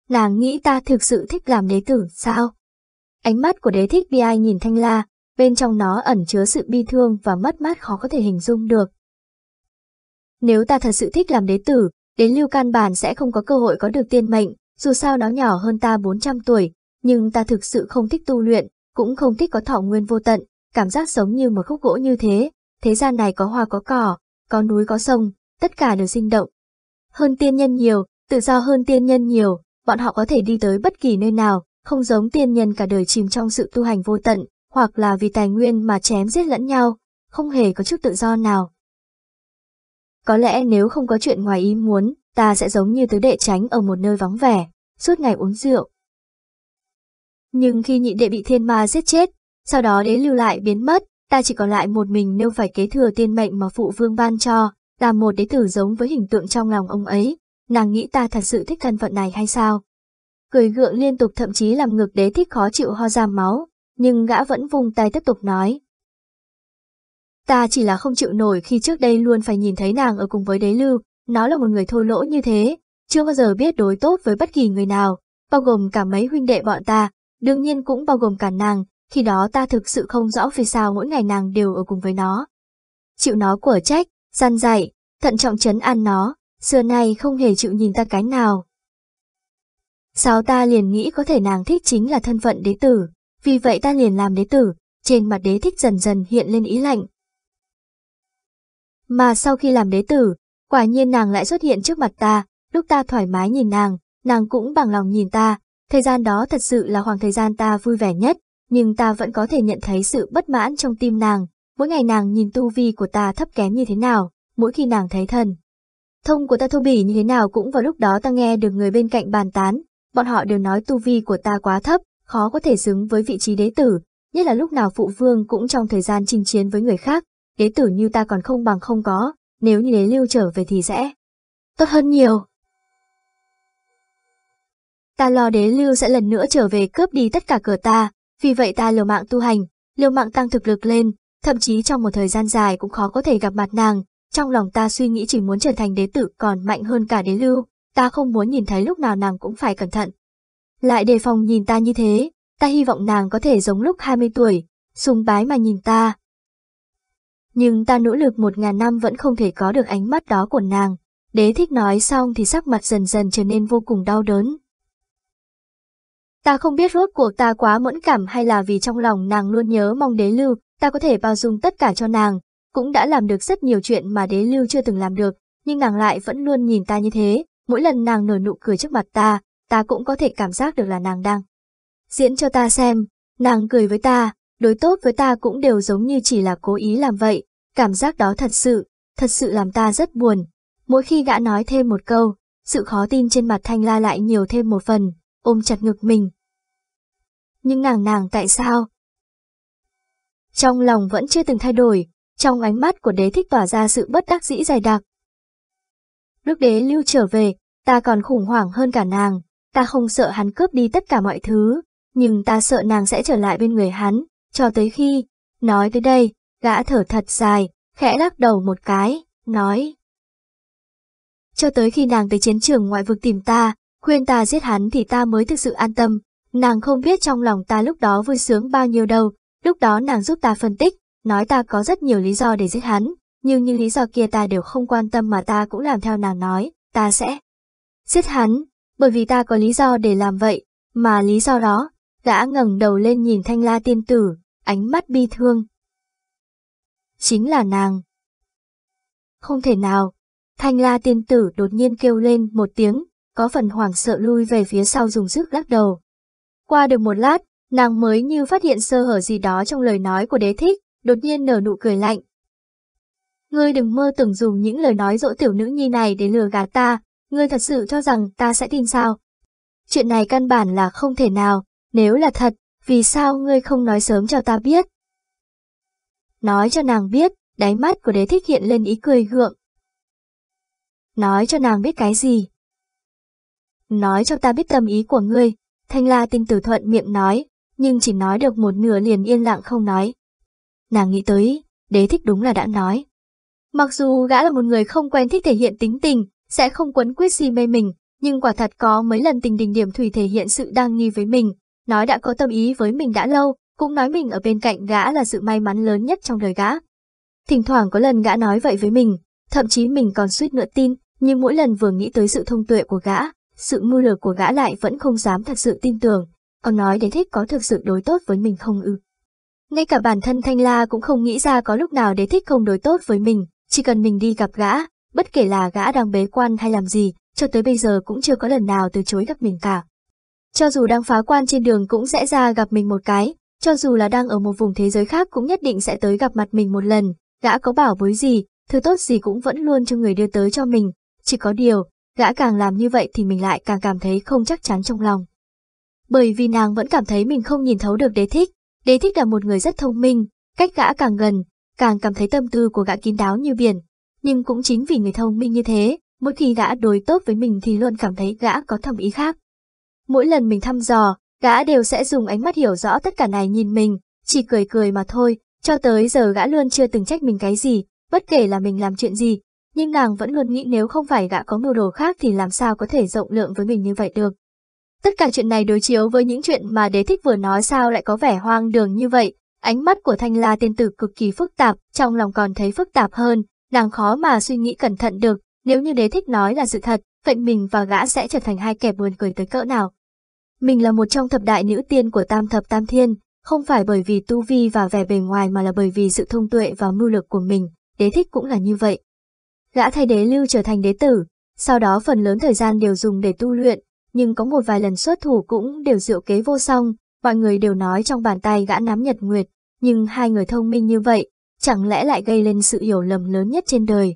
Nàng nghĩ ta thực sự thích làm đế tử, sao? Ánh mắt của đế thích bi ai nhìn thanh la, bên trong nó ẩn chứa sự bi thương và mất mát khó có thể hình dung được. Nếu ta thật sự thích làm đế tử, đến lưu can bàn sẽ không có cơ hội có được tiên mệnh, dù sao nó nhỏ hơn ta 400 tuổi, nhưng ta thực sự không thích tu luyện, cũng không thích có thọ nguyên vô tận, cảm giác sống như một khúc gỗ như thế, thế gian này có hoa có cỏ, có núi có sông, tất cả đều sinh động. Hơn tiên nhân nhiều, tự do hơn tiên nhân nhiều, bọn họ có thể đi tới bất kỳ nơi nào, không giống tiên nhân cả đời chìm trong sự tu hành vô tận, hoặc là vì tài nguyên mà chém giết lẫn nhau, không hề có chút tự do nào. Có lẽ nếu không có chuyện ngoài ý muốn, ta sẽ giống như tứ đệ tránh ở một nơi vắng vẻ, suốt ngày uống rượu. Nhưng khi nhị đệ bị thiên ma giết chết, sau đó đến lưu lại biến mất, ta chỉ còn lại một mình nếu phải kế thừa tiên mệnh mà phụ vương ban cho, là một đế tử giống với hình tượng trong lòng ông ấy, nàng nghĩ ta thật sự thích thân phận này hay sao? Cười gượng liên tục thậm chí làm ngược đế thích khó chịu ho ra máu, nhưng gã vẫn vùng tay tiếp tục nói. Ta chỉ là không chịu nổi khi trước đây luôn phải nhìn thấy nàng ở cùng với đế lưu, nó là một người thô lỗ như thế, chưa bao giờ biết đối tốt với bất kỳ người nào, bao gồm cả mấy huynh đệ bọn ta, đương nhiên cũng bao gồm cả nàng, khi đó ta thực sự không rõ vì sao mỗi ngày nàng đều ở cùng với nó. Chịu nó của trách, gian dạy, thận trọng chấn an nó, xưa nay không hề chịu nhìn ta cái nào. Sao ta liền nghĩ có thể nàng thích chính là thân phận đế tử, vì vậy ta liền làm đế tử, trên mặt đế thích dần dần hiện lên ý lạnh. Mà sau khi làm đế tử, Quả nhiên nàng lại xuất hiện trước mặt ta, lúc ta thoải mái nhìn nàng, nàng cũng bằng lòng nhìn ta. Thời gian đó thật sự là khoảng thời gian ta vui vẻ nhất, nhưng ta vẫn có thể nhận thấy sự bất mãn trong tim nàng. Mỗi ngày nàng nhìn tu vi của ta thấp kém như thế nào, mỗi khi nàng thấy thần. Thông của ta thô bỉ như thế nào cũng vào lúc đó ta nghe được người bên cạnh bàn tán, bọn họ đều nói tu vi của ta quá thấp, khó có thể xứng với vị trí đế tử, nhất là lúc nào phụ vương cũng trong thời gian chinh chiến với người khác, đế tử như ta còn không bằng không có, nếu như Đế Lưu trở về thì sẽ tốt hơn nhiều. Ta lo Đế Lưu sẽ lần nữa trở về cướp đi tất cả cửa ta, vì vậy ta liều mạng tu hành, liều mạng tăng thực lực lên, thậm chí trong một thời gian dài cũng khó có thể gặp mặt nàng, trong lòng ta suy nghĩ chỉ muốn trở thành đế tử còn mạnh hơn cả Đế Lưu, ta không muốn nhìn thấy lúc nào nàng cũng phải cẩn thận. Lại đề phòng nhìn ta như thế, ta hy vọng nàng có thể giống lúc 20 tuổi, sùng bái mà nhìn ta, nhưng ta nỗ lực một ngàn năm vẫn không thể có được ánh mắt đó của nàng. Đế thích nói xong thì sắc mặt dần dần trở nên vô cùng đau đớn. Ta không biết rốt cuộc ta quá mẫn cảm hay là vì trong lòng nàng luôn nhớ mong đế lưu, ta có thể bao dung tất cả cho nàng, cũng đã làm được rất nhiều chuyện mà đế lưu chưa từng làm được, nhưng nàng lại vẫn luôn nhìn ta như thế, mỗi lần nàng nở nụ cười trước mặt ta, ta cũng có thể cảm giác được là nàng đang diễn cho ta xem, nàng cười với ta, đối tốt với ta cũng đều giống như chỉ là cố ý làm vậy, cảm giác đó thật sự, thật sự làm ta rất buồn. Mỗi khi gã nói thêm một câu, sự khó tin trên mặt Thanh La lại nhiều thêm một phần, ôm chặt ngực mình. Nhưng nàng nàng tại sao? Trong lòng vẫn chưa từng thay đổi, trong ánh mắt của đế thích tỏa ra sự bất đắc dĩ dày đặc. Lúc đế lưu trở về, ta còn khủng hoảng hơn cả nàng, ta không sợ hắn cướp đi tất cả mọi thứ, nhưng ta sợ nàng sẽ trở lại bên người hắn, cho tới khi, nói tới đây, gã thở thật dài, khẽ lắc đầu một cái, nói. Cho tới khi nàng tới chiến trường ngoại vực tìm ta, khuyên ta giết hắn thì ta mới thực sự an tâm, nàng không biết trong lòng ta lúc đó vui sướng bao nhiêu đâu, lúc đó nàng giúp ta phân tích, nói ta có rất nhiều lý do để giết hắn, nhưng những lý do kia ta đều không quan tâm mà ta cũng làm theo nàng nói, ta sẽ giết hắn, bởi vì ta có lý do để làm vậy, mà lý do đó, gã ngẩng đầu lên nhìn thanh la tiên tử, ánh mắt bi thương. Chính là nàng. Không thể nào, thanh la tiên tử đột nhiên kêu lên một tiếng, có phần hoảng sợ lui về phía sau dùng sức lắc đầu. Qua được một lát, nàng mới như phát hiện sơ hở gì đó trong lời nói của đế thích, đột nhiên nở nụ cười lạnh. Ngươi đừng mơ tưởng dùng những lời nói dỗ tiểu nữ nhi này để lừa gạt ta, ngươi thật sự cho rằng ta sẽ tin sao. Chuyện này căn bản là không thể nào, nếu là thật, vì sao ngươi không nói sớm cho ta biết? Nói cho nàng biết, đáy mắt của đế thích hiện lên ý cười gượng. Nói cho nàng biết cái gì? Nói cho ta biết tâm ý của ngươi, thanh la tinh tử thuận miệng nói, nhưng chỉ nói được một nửa liền yên lặng không nói. Nàng nghĩ tới, đế thích đúng là đã nói. Mặc dù gã là một người không quen thích thể hiện tính tình, sẽ không quấn quyết si mê mình, nhưng quả thật có mấy lần tình đình điểm thủy thể hiện sự đang nghi với mình, nói đã có tâm ý với mình đã lâu, cũng nói mình ở bên cạnh gã là sự may mắn lớn nhất trong đời gã. Thỉnh thoảng có lần gã nói vậy với mình, thậm chí mình còn suýt nữa tin, nhưng mỗi lần vừa nghĩ tới sự thông tuệ của gã, sự mưu lược của gã lại vẫn không dám thật sự tin tưởng, còn nói đến thích có thực sự đối tốt với mình không ư. Ngay cả bản thân Thanh La cũng không nghĩ ra có lúc nào đế thích không đối tốt với mình, chỉ cần mình đi gặp gã, bất kể là gã đang bế quan hay làm gì, cho tới bây giờ cũng chưa có lần nào từ chối gặp mình cả. Cho dù đang phá quan trên đường cũng sẽ ra gặp mình một cái, cho dù là đang ở một vùng thế giới khác cũng nhất định sẽ tới gặp mặt mình một lần, gã có bảo bối gì, thứ tốt gì cũng vẫn luôn cho người đưa tới cho mình, chỉ có điều, gã càng làm như vậy thì mình lại càng cảm thấy không chắc chắn trong lòng. Bởi vì nàng vẫn cảm thấy mình không nhìn thấu được đế thích, đế thích là một người rất thông minh, cách gã càng gần, càng cảm thấy tâm tư của gã kín đáo như biển, nhưng cũng chính vì người thông minh như thế, mỗi khi gã đối tốt với mình thì luôn cảm thấy gã có thầm ý khác. Mỗi lần mình thăm dò, gã đều sẽ dùng ánh mắt hiểu rõ tất cả này nhìn mình, chỉ cười cười mà thôi, cho tới giờ gã luôn chưa từng trách mình cái gì, bất kể là mình làm chuyện gì. Nhưng nàng vẫn luôn nghĩ nếu không phải gã có mưu đồ khác thì làm sao có thể rộng lượng với mình như vậy được. Tất cả chuyện này đối chiếu với những chuyện mà đế thích vừa nói sao lại có vẻ hoang đường như vậy. Ánh mắt của Thanh La tiên tử cực kỳ phức tạp, trong lòng còn thấy phức tạp hơn, nàng khó mà suy nghĩ cẩn thận được, nếu như đế thích nói là sự thật, vậy mình và gã sẽ trở thành hai kẻ buồn cười tới cỡ nào. Mình là một trong thập đại nữ tiên của tam thập tam thiên, không phải bởi vì tu vi và vẻ bề ngoài mà là bởi vì sự thông tuệ và mưu lực của mình, đế thích cũng là như vậy. Gã thay đế lưu trở thành đế tử, sau đó phần lớn thời gian đều dùng để tu luyện, nhưng có một vài lần xuất thủ cũng đều diệu kế vô song, mọi người đều nói trong bàn tay gã nắm nhật nguyệt, nhưng hai người thông minh như vậy, chẳng lẽ lại gây lên sự hiểu lầm lớn nhất trên đời,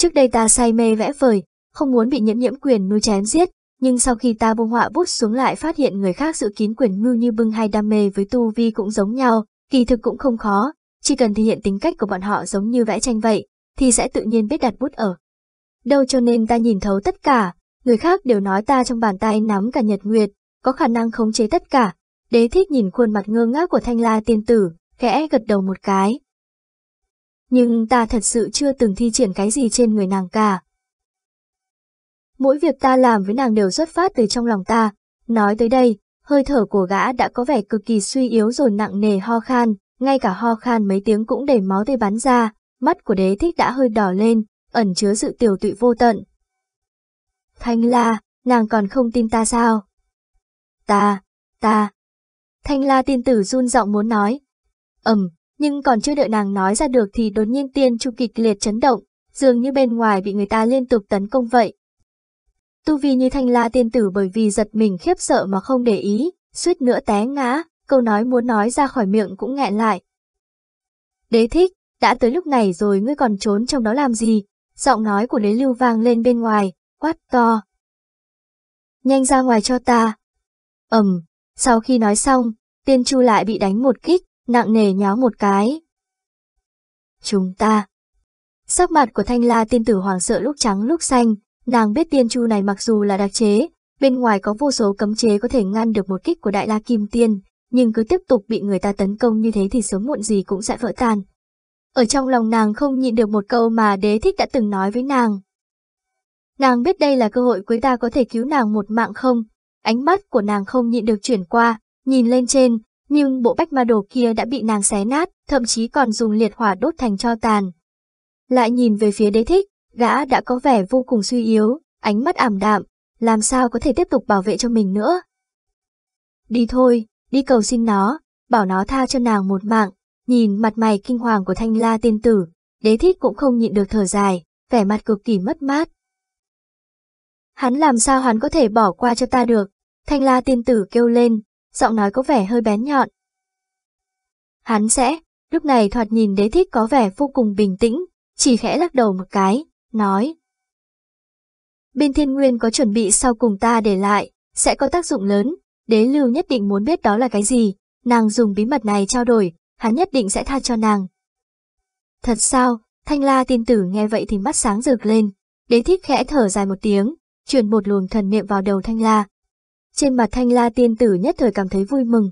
Trước đây ta say mê vẽ vời, không muốn bị nhiễm nhiễm quyền nuôi chém giết, nhưng sau khi ta buông họa bút xuống lại phát hiện người khác giữ kín quyền mưu như bưng hay đam mê với tu vi cũng giống nhau, kỳ thực cũng không khó, chỉ cần thể hiện tính cách của bọn họ giống như vẽ tranh vậy, thì sẽ tự nhiên biết đặt bút ở. Đâu cho nên ta nhìn thấu tất cả, người khác đều nói ta trong bàn tay nắm cả nhật nguyệt, có khả năng khống chế tất cả. Đế thích nhìn khuôn mặt ngơ ngác của thanh la tiên tử, khẽ gật đầu một cái, nhưng ta thật sự chưa từng thi triển cái gì trên người nàng cả. Mỗi việc ta làm với nàng đều xuất phát từ trong lòng ta. Nói tới đây, hơi thở của gã đã có vẻ cực kỳ suy yếu rồi nặng nề ho khan, ngay cả ho khan mấy tiếng cũng để máu tươi bắn ra, mắt của đế thích đã hơi đỏ lên, ẩn chứa sự tiểu tụy vô tận. Thanh La, nàng còn không tin ta sao? Ta, ta. Thanh La tin tử run giọng muốn nói. Ẩm, nhưng còn chưa đợi nàng nói ra được thì đột nhiên tiên chu kịch liệt chấn động, dường như bên ngoài bị người ta liên tục tấn công vậy. Tu vi như thanh la tiên tử bởi vì giật mình khiếp sợ mà không để ý, suýt nữa té ngã, câu nói muốn nói ra khỏi miệng cũng nghẹn lại. Đế thích, đã tới lúc này rồi ngươi còn trốn trong đó làm gì? Giọng nói của đế lưu vang lên bên ngoài, quát to. Nhanh ra ngoài cho ta. Ẩm, sau khi nói xong, tiên chu lại bị đánh một kích, nặng nề nháo một cái. Chúng ta. Sắc mặt của Thanh La tiên tử hoàng sợ lúc trắng lúc xanh, nàng biết tiên chu này mặc dù là đặc chế, bên ngoài có vô số cấm chế có thể ngăn được một kích của đại la kim tiên, nhưng cứ tiếp tục bị người ta tấn công như thế thì sớm muộn gì cũng sẽ vỡ tan. Ở trong lòng nàng không nhịn được một câu mà đế thích đã từng nói với nàng. Nàng biết đây là cơ hội quý ta có thể cứu nàng một mạng không? Ánh mắt của nàng không nhịn được chuyển qua, nhìn lên trên, nhưng bộ bách ma đồ kia đã bị nàng xé nát, thậm chí còn dùng liệt hỏa đốt thành cho tàn. Lại nhìn về phía đế thích, gã đã có vẻ vô cùng suy yếu, ánh mắt ảm đạm, làm sao có thể tiếp tục bảo vệ cho mình nữa. Đi thôi, đi cầu xin nó, bảo nó tha cho nàng một mạng, nhìn mặt mày kinh hoàng của thanh la tiên tử, đế thích cũng không nhịn được thở dài, vẻ mặt cực kỳ mất mát. Hắn làm sao hắn có thể bỏ qua cho ta được, thanh la tiên tử kêu lên, giọng nói có vẻ hơi bén nhọn. Hắn sẽ, lúc này thoạt nhìn đế thích có vẻ vô cùng bình tĩnh, chỉ khẽ lắc đầu một cái, nói. Bên thiên nguyên có chuẩn bị sau cùng ta để lại, sẽ có tác dụng lớn, đế lưu nhất định muốn biết đó là cái gì, nàng dùng bí mật này trao đổi, hắn nhất định sẽ tha cho nàng. Thật sao, thanh la tiên tử nghe vậy thì mắt sáng rực lên, đế thích khẽ thở dài một tiếng, truyền một luồng thần niệm vào đầu thanh la, trên mặt thanh la tiên tử nhất thời cảm thấy vui mừng.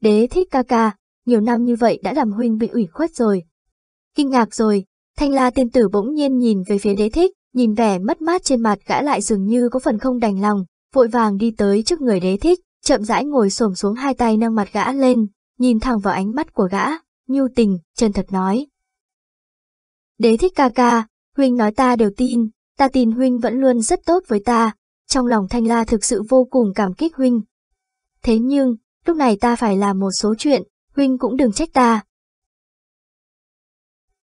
Đế thích ca ca, nhiều năm như vậy đã làm huynh bị ủy khuất rồi. Kinh ngạc rồi, thanh la tiên tử bỗng nhiên nhìn về phía đế thích, nhìn vẻ mất mát trên mặt gã lại dường như có phần không đành lòng, vội vàng đi tới trước người đế thích, chậm rãi ngồi xổm xuống hai tay nâng mặt gã lên, nhìn thẳng vào ánh mắt của gã, nhu tình, chân thật nói. Đế thích ca ca, huynh nói ta đều tin, ta tin huynh vẫn luôn rất tốt với ta, trong lòng Thanh La thực sự vô cùng cảm kích huynh. Thế nhưng, lúc này ta phải làm một số chuyện, huynh cũng đừng trách ta.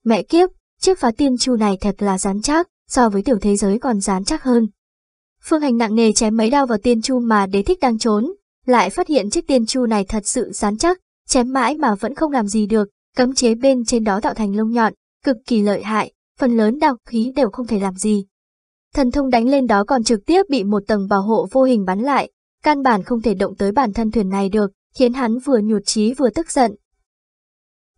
Mẹ kiếp, chiếc phá tiên chu này thật là rắn chắc, so với tiểu thế giới còn rắn chắc hơn. Phương hành nặng nề chém mấy đao vào tiên chu mà đế thích đang trốn, lại phát hiện chiếc tiên chu này thật sự rắn chắc, chém mãi mà vẫn không làm gì được, cấm chế bên trên đó tạo thành lông nhọn, cực kỳ lợi hại, phần lớn đào khí đều không thể làm gì. Thần thông đánh lên đó còn trực tiếp bị một tầng bảo hộ vô hình bắn lại, căn bản không thể động tới bản thân thuyền này được, khiến hắn vừa nhụt chí vừa tức giận.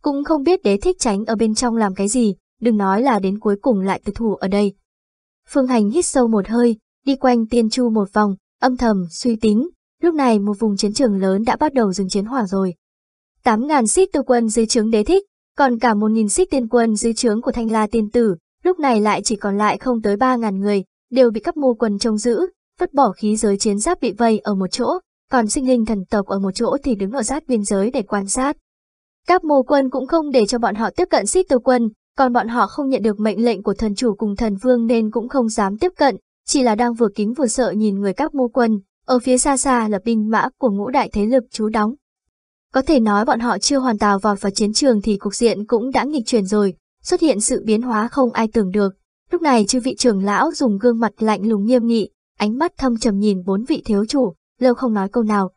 Cũng không biết đế thích tránh ở bên trong làm cái gì, đừng nói là đến cuối cùng lại tự thủ ở đây. Phương Hành hít sâu một hơi, đi quanh tiên chu một vòng, âm thầm, suy tính, lúc này một vùng chiến trường lớn đã bắt đầu dừng chiến hỏa rồi. 8.000 xích tư quân dưới trướng đế thích, còn cả 1.000 xích tiên quân dưới trướng của thanh la tiên tử, lúc này lại chỉ còn lại không tới 3.000 người, đều bị các mô quân trông giữ, vứt bỏ khí giới chiến giáp bị vây ở một chỗ, còn sinh linh thần tộc ở một chỗ thì đứng ở sát biên giới để quan sát. Các mô quân cũng không để cho bọn họ tiếp cận xích tiêu quân, còn bọn họ không nhận được mệnh lệnh của thần chủ cùng thần vương nên cũng không dám tiếp cận, chỉ là đang vừa kính vừa sợ nhìn người các mô quân, ở phía xa xa là binh mã của ngũ đại thế lực chú đóng. Có thể nói bọn họ chưa hoàn tào vọt vào chiến trường thì cục diện cũng đã nghịch chuyển rồi, xuất hiện sự biến hóa không ai tưởng được. Lúc này chư vị trưởng lão dùng gương mặt lạnh lùng nghiêm nghị, ánh mắt thâm trầm nhìn bốn vị thiếu chủ, lâu không nói câu nào.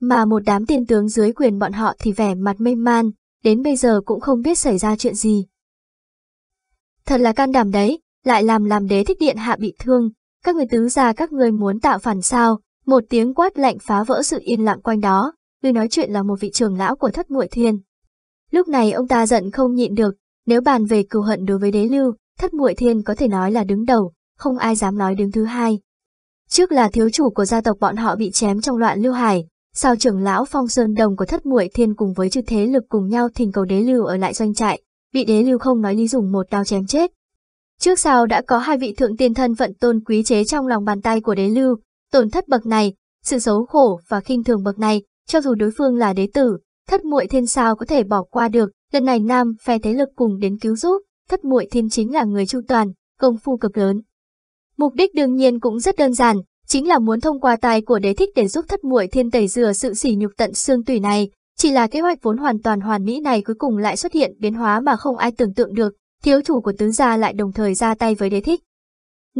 Mà một đám tiên tướng dưới quyền bọn họ thì vẻ mặt mê man, đến bây giờ cũng không biết xảy ra chuyện gì. Thật là can đảm đấy, lại làm làm đế thích điện hạ bị thương, các người tứ gia các người muốn tạo phản sao, một tiếng quát lạnh phá vỡ sự yên lặng quanh đó, người nói chuyện là một vị trưởng lão của thất muội thiên. Lúc này ông ta giận không nhịn được, nếu bàn về cừu hận đối với đế lưu, thất muội thiên có thể nói là đứng đầu, không ai dám nói đứng thứ hai. Trước là thiếu chủ của gia tộc bọn họ bị chém trong loạn lưu hải, sau trưởng lão phong sơn đồng của thất muội thiên cùng với chư thế lực cùng nhau thỉnh cầu đế lưu ở lại doanh trại, bị đế lưu không nói lý dùng một đao chém chết. Trước sau đã có hai vị thượng tiên thân vận tôn quý chế trong lòng bàn tay của đế lưu, tổn thất bậc này, sự xấu khổ và khinh thường bậc này, cho dù đối phương là đế tử, Thất muội thiên sao có thể bỏ qua được, lần này nam phe thế lực cùng đến cứu giúp, thất muội thiên chính là người chu toàn, công phu cực lớn. Mục đích đương nhiên cũng rất đơn giản, chính là muốn thông qua tài của đế thích để giúp thất muội thiên tẩy rửa sự sỉ nhục tận xương tủy này, chỉ là kế hoạch vốn hoàn toàn hoàn mỹ này cuối cùng lại xuất hiện biến hóa mà không ai tưởng tượng được, thiếu chủ của tứ gia lại đồng thời ra tay với đế thích.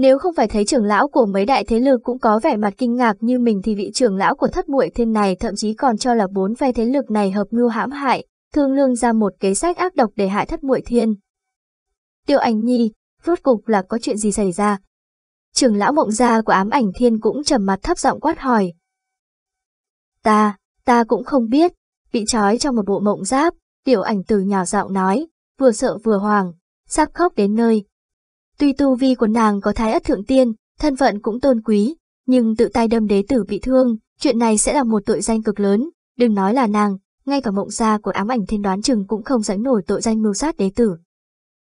Nếu không phải thấy trưởng lão của mấy đại thế lực cũng có vẻ mặt kinh ngạc như mình thì vị trưởng lão của thất muội thiên này thậm chí còn cho là bốn phe thế lực này hợp mưu hãm hại, thương lương ra một kế sách ác độc để hại thất muội thiên. Tiêu Ảnh Nhi, rốt cục là có chuyện gì xảy ra? Trưởng lão mộng gia của ám ảnh thiên cũng trầm mặt thấp giọng quát hỏi. Ta, ta cũng không biết, bị trói trong một bộ mộng giáp, tiểu ảnh từ nhỏ giọng nói, vừa sợ vừa hoàng, sắp khóc đến nơi, Tuy tu vi của nàng có thái ất thượng tiên, thân phận cũng tôn quý, nhưng tự tay đâm đế tử bị thương, chuyện này sẽ là một tội danh cực lớn, đừng nói là nàng, ngay cả mộng gia của ám ảnh thiên đoán chừng cũng không dánh nổi tội danh mưu sát đế tử.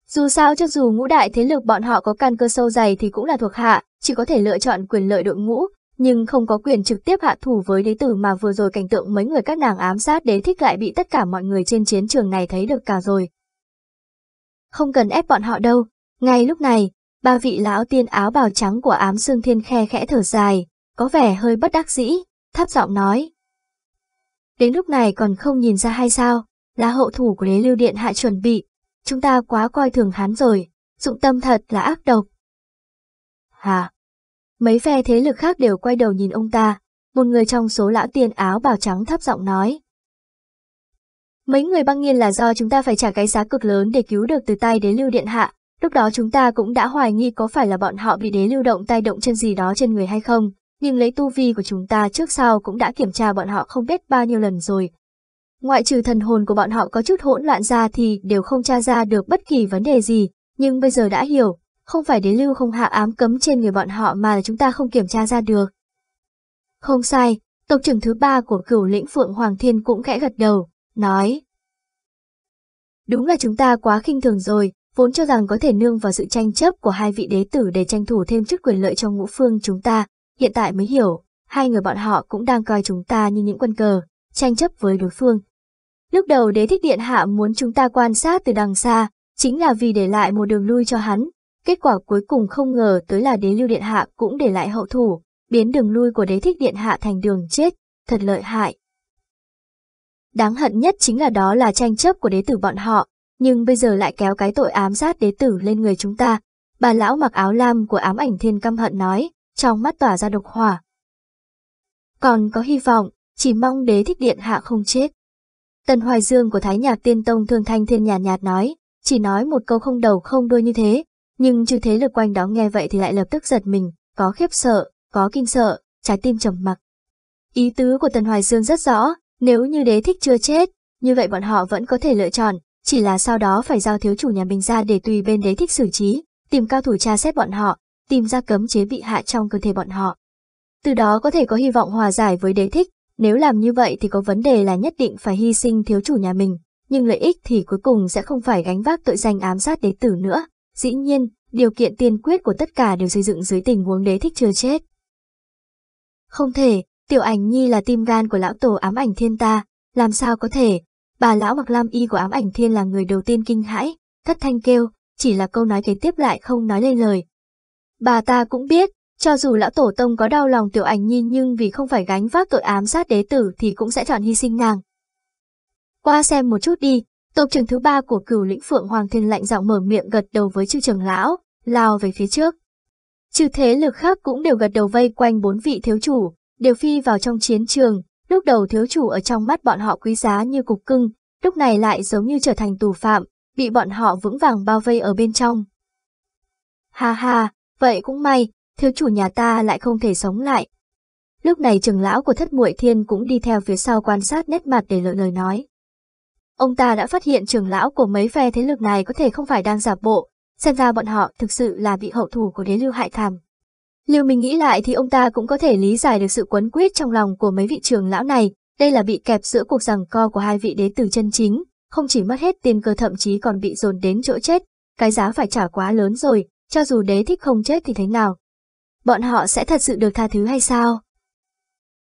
Dù sao cho dù ngũ đại thế lực bọn họ có căn cơ sâu dày thì cũng là thuộc hạ, chỉ có thể lựa chọn quyền lợi đội ngũ, nhưng không có quyền trực tiếp hạ thủ với đế tử mà vừa rồi cảnh tượng mấy người các nàng ám sát đế thích lại bị tất cả mọi người trên chiến trường này thấy được cả rồi. Không cần ép bọn họ đâu, ngay lúc này, ba vị lão tiên áo bào trắng của ám xương thiên khe khẽ thở dài, có vẻ hơi bất đắc dĩ, thấp giọng nói. Đến lúc này còn không nhìn ra hay sao, là hậu thủ của đế lưu điện hạ chuẩn bị, chúng ta quá coi thường hắn rồi, dụng tâm thật là ác độc. Hà! Mấy phe thế lực khác đều quay đầu nhìn ông ta, một người trong số lão tiên áo bào trắng thấp giọng nói. Mấy người băng nghiên là do chúng ta phải trả cái giá cực lớn để cứu được từ tay đế lưu điện hạ, Lúc đó chúng ta cũng đã hoài nghi có phải là bọn họ bị đế lưu động tay động chân gì đó trên người hay không, nhưng lấy tu vi của chúng ta trước sau cũng đã kiểm tra bọn họ không biết bao nhiêu lần rồi. Ngoại trừ thần hồn của bọn họ có chút hỗn loạn ra thì đều không tra ra được bất kỳ vấn đề gì, nhưng bây giờ đã hiểu, không phải đế lưu không hạ ám cấm trên người bọn họ mà là chúng ta không kiểm tra ra được. Không sai, tộc trưởng thứ ba của cửu lĩnh Phượng Hoàng Thiên cũng khẽ gật đầu, nói. Đúng là chúng ta quá khinh thường rồi, vốn cho rằng có thể nương vào sự tranh chấp của hai vị đế tử để tranh thủ thêm chức quyền lợi cho ngũ phương chúng ta, hiện tại mới hiểu, hai người bọn họ cũng đang coi chúng ta như những quân cờ, tranh chấp với đối phương. Lúc đầu đế thích điện hạ muốn chúng ta quan sát từ đằng xa, chính là vì để lại một đường lui cho hắn, kết quả cuối cùng không ngờ tới là đế lưu điện hạ cũng để lại hậu thủ, biến đường lui của đế thích điện hạ thành đường chết, thật lợi hại. Đáng hận nhất chính là đó là tranh chấp của đế tử bọn họ, nhưng bây giờ lại kéo cái tội ám sát đế tử lên người chúng ta. Bà lão mặc áo lam của ám ảnh thiên căm hận nói, trong mắt tỏa ra độc hỏa. Còn có hy vọng, chỉ mong đế thích điện hạ không chết. Tần Hoài Dương của Thái Nhạc Tiên Tông Thương Thanh Thiên nhàn nhạt, nhạt nói, chỉ nói một câu không đầu không đuôi như thế, nhưng chư thế lực quanh đó nghe vậy thì lại lập tức giật mình, có khiếp sợ, có kinh sợ, trái tim trầm mặc. Ý tứ của Tần Hoài Dương rất rõ, nếu như đế thích chưa chết, như vậy bọn họ vẫn có thể lựa chọn, chỉ là sau đó phải giao thiếu chủ nhà mình ra để tùy bên đấy thích xử trí, tìm cao thủ tra xét bọn họ, tìm ra cấm chế bị hạ trong cơ thể bọn họ. Từ đó có thể có hy vọng hòa giải với đế thích, nếu làm như vậy thì có vấn đề là nhất định phải hy sinh thiếu chủ nhà mình, nhưng lợi ích thì cuối cùng sẽ không phải gánh vác tội danh ám sát đế tử nữa. Dĩ nhiên, điều kiện tiên quyết của tất cả đều xây dựng dưới tình huống đế thích chưa chết. Không thể, tiểu ảnh nhi là tim gan của lão tổ ám ảnh thiên ta, làm sao có thể, Bà lão mặc lam y của ám ảnh thiên là người đầu tiên kinh hãi, thất thanh kêu, chỉ là câu nói kế tiếp lại không nói lên lời. Bà ta cũng biết, cho dù lão tổ tông có đau lòng tiểu ảnh nhi nhưng vì không phải gánh vác tội ám sát đế tử thì cũng sẽ chọn hy sinh nàng. Qua xem một chút đi, tộc trường thứ ba của cửu lĩnh phượng hoàng thiên lạnh giọng mở miệng gật đầu với chư trưởng lão, lao về phía trước. Chư thế lực khác cũng đều gật đầu vây quanh bốn vị thiếu chủ, đều phi vào trong chiến trường, Lúc đầu thiếu chủ ở trong mắt bọn họ quý giá như cục cưng, lúc này lại giống như trở thành tù phạm, bị bọn họ vững vàng bao vây ở bên trong. Ha ha, vậy cũng may, thiếu chủ nhà ta lại không thể sống lại. Lúc này trưởng lão của thất muội thiên cũng đi theo phía sau quan sát nét mặt để lợi lời nói. Ông ta đã phát hiện trưởng lão của mấy phe thế lực này có thể không phải đang giả bộ, xem ra bọn họ thực sự là bị hậu thủ của đế lưu hại thảm. Lưu Minh nghĩ lại thì ông ta cũng có thể lý giải được sự quấn quýt trong lòng của mấy vị trường lão này, đây là bị kẹp giữa cuộc giằng co của hai vị đế tử chân chính, không chỉ mất hết tiền cơ thậm chí còn bị dồn đến chỗ chết, cái giá phải trả quá lớn rồi, cho dù đế thích không chết thì thế nào. Bọn họ sẽ thật sự được tha thứ hay sao?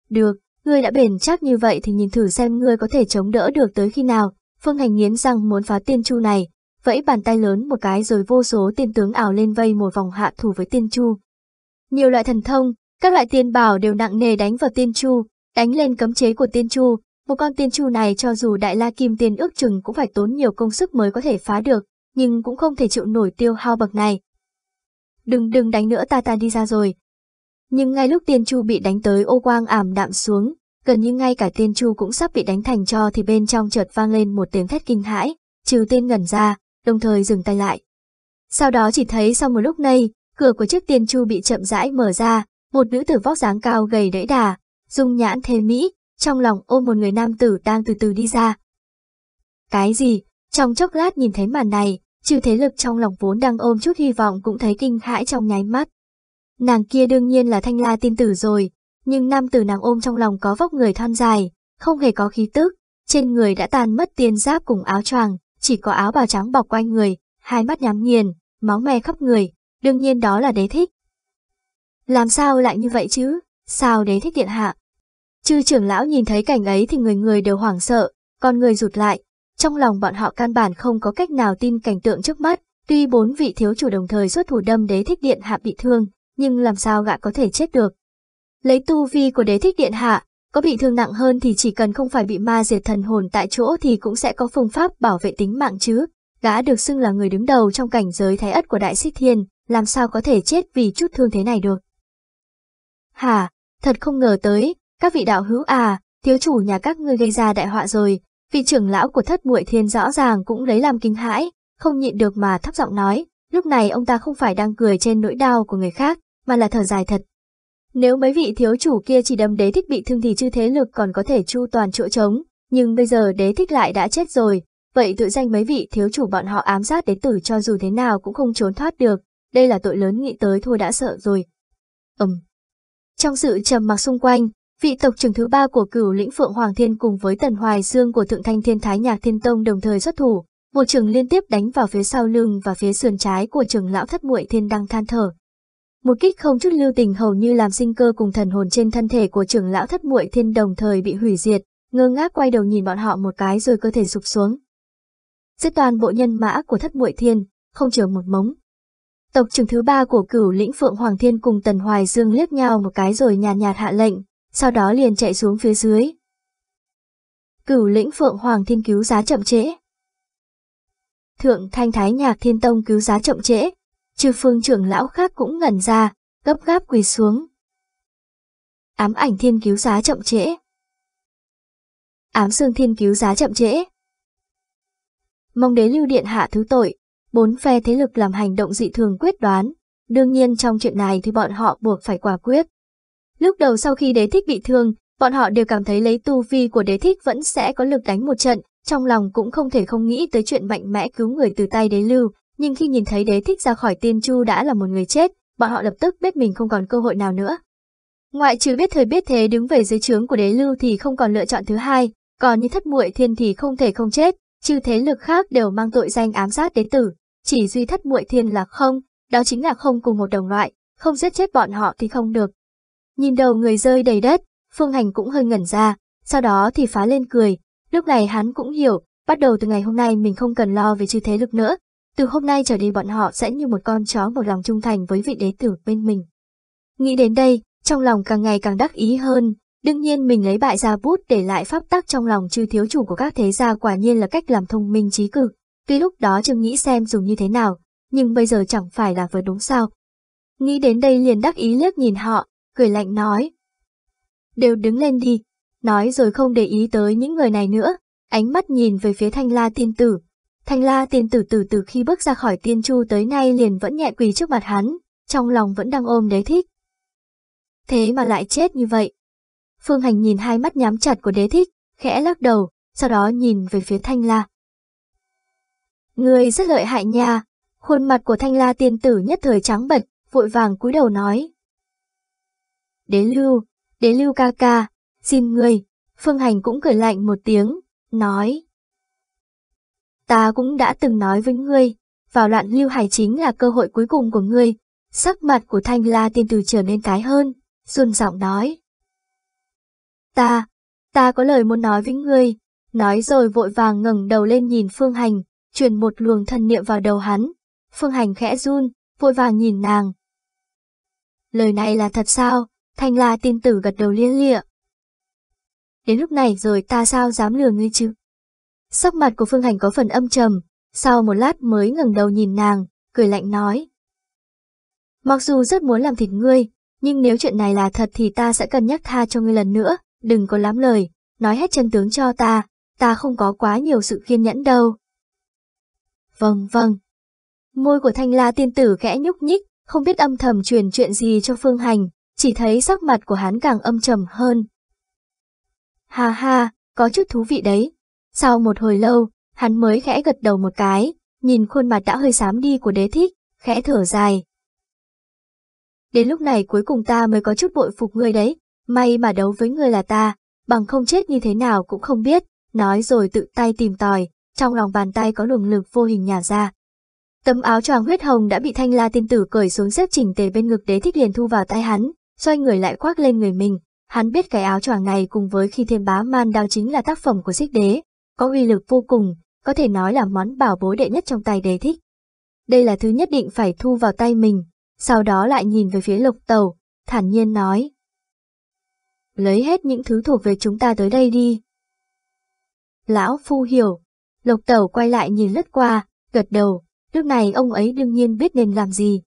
Được, ngươi đã bền chắc như vậy thì nhìn thử xem ngươi có thể chống đỡ được tới khi nào, Phương Hành nghiến răng muốn phá tiên chu này, vẫy bàn tay lớn một cái rồi vô số tiên tướng ảo lên vây một vòng hạ thủ với tiên chu, nhiều loại thần thông, các loại tiên bảo đều nặng nề đánh vào tiên chu, đánh lên cấm chế của tiên chu. Một con tiên chu này cho dù đại la kim tiên ước chừng cũng phải tốn nhiều công sức mới có thể phá được, nhưng cũng không thể chịu nổi tiêu hao bậc này. Đừng đừng đánh nữa ta ta đi ra rồi. Nhưng ngay lúc tiên chu bị đánh tới ô quang ảm đạm xuống, gần như ngay cả tiên chu cũng sắp bị đánh thành cho thì bên trong chợt vang lên một tiếng thét kinh hãi, trừ tiên ngẩn ra, đồng thời dừng tay lại. Sau đó chỉ thấy sau một lúc này, Cửa của chiếc tiên chu bị chậm rãi mở ra, một nữ tử vóc dáng cao gầy đẫy đà, dung nhãn thế mỹ, trong lòng ôm một người nam tử đang từ từ đi ra. Cái gì? Trong chốc lát nhìn thấy màn này, trừ thế lực trong lòng vốn đang ôm chút hy vọng cũng thấy kinh hãi trong nháy mắt. Nàng kia đương nhiên là thanh la tiên tử rồi, nhưng nam tử nàng ôm trong lòng có vóc người thon dài, không hề có khí tức, trên người đã tan mất tiên giáp cùng áo choàng, chỉ có áo bào trắng bọc quanh người, hai mắt nhắm nghiền, máu me khắp người, đương nhiên đó là đế thích. Làm sao lại như vậy chứ, sao đế thích điện hạ? Chư trưởng lão nhìn thấy cảnh ấy thì người người đều hoảng sợ, con người rụt lại, trong lòng bọn họ căn bản không có cách nào tin cảnh tượng trước mắt, tuy bốn vị thiếu chủ đồng thời xuất thủ đâm đế thích điện hạ bị thương, nhưng làm sao gã có thể chết được. Lấy tu vi của đế thích điện hạ, có bị thương nặng hơn thì chỉ cần không phải bị ma diệt thần hồn tại chỗ thì cũng sẽ có phương pháp bảo vệ tính mạng chứ. Gã được xưng là người đứng đầu trong cảnh giới thái ất của đại xích thiên, làm sao có thể chết vì chút thương thế này được. Hà, thật không ngờ tới, các vị đạo hữu à, thiếu chủ nhà các ngươi gây ra đại họa rồi, vị trưởng lão của thất muội thiên rõ ràng cũng lấy làm kinh hãi, không nhịn được mà thấp giọng nói, lúc này ông ta không phải đang cười trên nỗi đau của người khác, mà là thở dài thật. Nếu mấy vị thiếu chủ kia chỉ đâm đế thích bị thương thì chư thế lực còn có thể chu toàn chỗ trống, nhưng bây giờ đế thích lại đã chết rồi, vậy tự danh mấy vị thiếu chủ bọn họ ám sát đế tử cho dù thế nào cũng không trốn thoát được, đây là tội lớn nghĩ tới thôi đã sợ rồi. Ừm. Trong sự trầm mặc xung quanh, vị tộc trưởng thứ ba của cửu lĩnh Phượng Hoàng Thiên cùng với Tần Hoài Dương của Thượng Thanh Thiên Thái Nhạc Thiên Tông đồng thời xuất thủ, một trường liên tiếp đánh vào phía sau lưng và phía sườn trái của trường lão thất muội Thiên Đăng than thở. Một kích không chút lưu tình hầu như làm sinh cơ cùng thần hồn trên thân thể của trưởng lão thất muội thiên đồng thời bị hủy diệt, ngơ ngác quay đầu nhìn bọn họ một cái rồi cơ thể sụp xuống. Giết toàn bộ nhân mã của thất muội thiên, không chờ một mống. Tộc trưởng thứ ba của cửu lĩnh Phượng Hoàng Thiên cùng Tần Hoài Dương liếc nhau một cái rồi nhàn nhạt, nhạt hạ lệnh, sau đó liền chạy xuống phía dưới. Cửu lĩnh Phượng Hoàng Thiên cứu giá chậm trễ. Thượng Thanh Thái Nhạc Thiên Tông cứu giá chậm trễ, trừ phương trưởng lão khác cũng ngẩn ra, gấp gáp quỳ xuống. Ám ảnh thiên cứu giá chậm trễ. Ám xương thiên cứu giá chậm trễ. Mong đế lưu điện hạ thứ tội, bốn phe thế lực làm hành động dị thường quyết đoán. Đương nhiên trong chuyện này thì bọn họ buộc phải quả quyết. Lúc đầu sau khi đế thích bị thương, bọn họ đều cảm thấy lấy tu vi của đế thích vẫn sẽ có lực đánh một trận, trong lòng cũng không thể không nghĩ tới chuyện mạnh mẽ cứu người từ tay đế lưu. Nhưng khi nhìn thấy đế thích ra khỏi tiên chu đã là một người chết, bọn họ lập tức biết mình không còn cơ hội nào nữa. Ngoại trừ biết thời biết thế đứng về dưới trướng của đế lưu thì không còn lựa chọn thứ hai, còn như thất muội thiên thì không thể không chết, chứ thế lực khác đều mang tội danh ám sát đế tử, chỉ duy thất muội thiên là không, đó chính là không cùng một đồng loại, không giết chết bọn họ thì không được. Nhìn đầu người rơi đầy đất, Phương Hành cũng hơi ngẩn ra, sau đó thì phá lên cười, lúc này hắn cũng hiểu, bắt đầu từ ngày hôm nay mình không cần lo về chư thế lực nữa, từ hôm nay trở đi bọn họ sẽ như một con chó một lòng trung thành với vị đế tử bên mình. Nghĩ đến đây, trong lòng càng ngày càng đắc ý hơn, đương nhiên mình lấy bại ra bút để lại pháp tắc trong lòng chư thiếu chủ của các thế gia quả nhiên là cách làm thông minh trí cực. Tuy lúc đó Trương nghĩ xem dùng như thế nào, nhưng bây giờ chẳng phải là vừa đúng sao. Nghĩ đến đây liền đắc ý liếc nhìn họ, cười lạnh nói. Đều đứng lên đi, nói rồi không để ý tới những người này nữa, ánh mắt nhìn về phía thanh la tiên tử. Thanh la tiên tử từ từ khi bước ra khỏi tiên chu tới nay liền vẫn nhẹ quỳ trước mặt hắn, trong lòng vẫn đang ôm đế thích. Thế mà lại chết như vậy. Phương Hành nhìn hai mắt nhắm chặt của đế thích, khẽ lắc đầu, sau đó nhìn về phía thanh la người rất lợi hại nha, khuôn mặt của thanh la tiên tử nhất thời trắng bệch, vội vàng cúi đầu nói. Đế lưu, đế lưu ca ca, xin người. phương hành cũng cười lạnh một tiếng, nói. Ta cũng đã từng nói với ngươi, vào loạn lưu hải chính là cơ hội cuối cùng của ngươi, sắc mặt của thanh la tiên tử trở nên cái hơn, run giọng nói. Ta, ta có lời muốn nói với ngươi, nói rồi vội vàng ngẩng đầu lên nhìn phương hành, truyền một luồng thân niệm vào đầu hắn. Phương Hành khẽ run, vội vàng nhìn nàng. Lời này là thật sao? Thanh La tin tử gật đầu liên lịa. Đến lúc này rồi ta sao dám lừa ngươi chứ? Sắc mặt của Phương Hành có phần âm trầm, sau một lát mới ngẩng đầu nhìn nàng, cười lạnh nói. Mặc dù rất muốn làm thịt ngươi, nhưng nếu chuyện này là thật thì ta sẽ cần nhắc tha cho ngươi lần nữa, đừng có lắm lời, nói hết chân tướng cho ta, ta không có quá nhiều sự kiên nhẫn đâu. Vâng vâng. Môi của thanh la tiên tử khẽ nhúc nhích, không biết âm thầm truyền chuyện gì cho phương hành, chỉ thấy sắc mặt của hắn càng âm trầm hơn. hà hà có chút thú vị đấy. Sau một hồi lâu, hắn mới khẽ gật đầu một cái, nhìn khuôn mặt đã hơi xám đi của đế thích, khẽ thở dài. Đến lúc này cuối cùng ta mới có chút bội phục ngươi đấy, may mà đấu với ngươi là ta, bằng không chết như thế nào cũng không biết, nói rồi tự tay tìm tòi, trong lòng bàn tay có luồng lực vô hình nhả ra. Tấm áo choàng huyết hồng đã bị thanh la tiên tử cởi xuống xếp chỉnh tề bên ngực đế thích liền thu vào tay hắn, xoay người lại khoác lên người mình. Hắn biết cái áo choàng này cùng với khi thiên bá man đao chính là tác phẩm của xích đế, có uy lực vô cùng, có thể nói là món bảo bối đệ nhất trong tay đế thích. Đây là thứ nhất định phải thu vào tay mình, sau đó lại nhìn về phía lục tàu, thản nhiên nói. Lấy hết những thứ thuộc về chúng ta tới đây đi. Lão Phu hiểu, Lộc Tẩu quay lại nhìn lướt qua, gật đầu, lúc này ông ấy đương nhiên biết nên làm gì.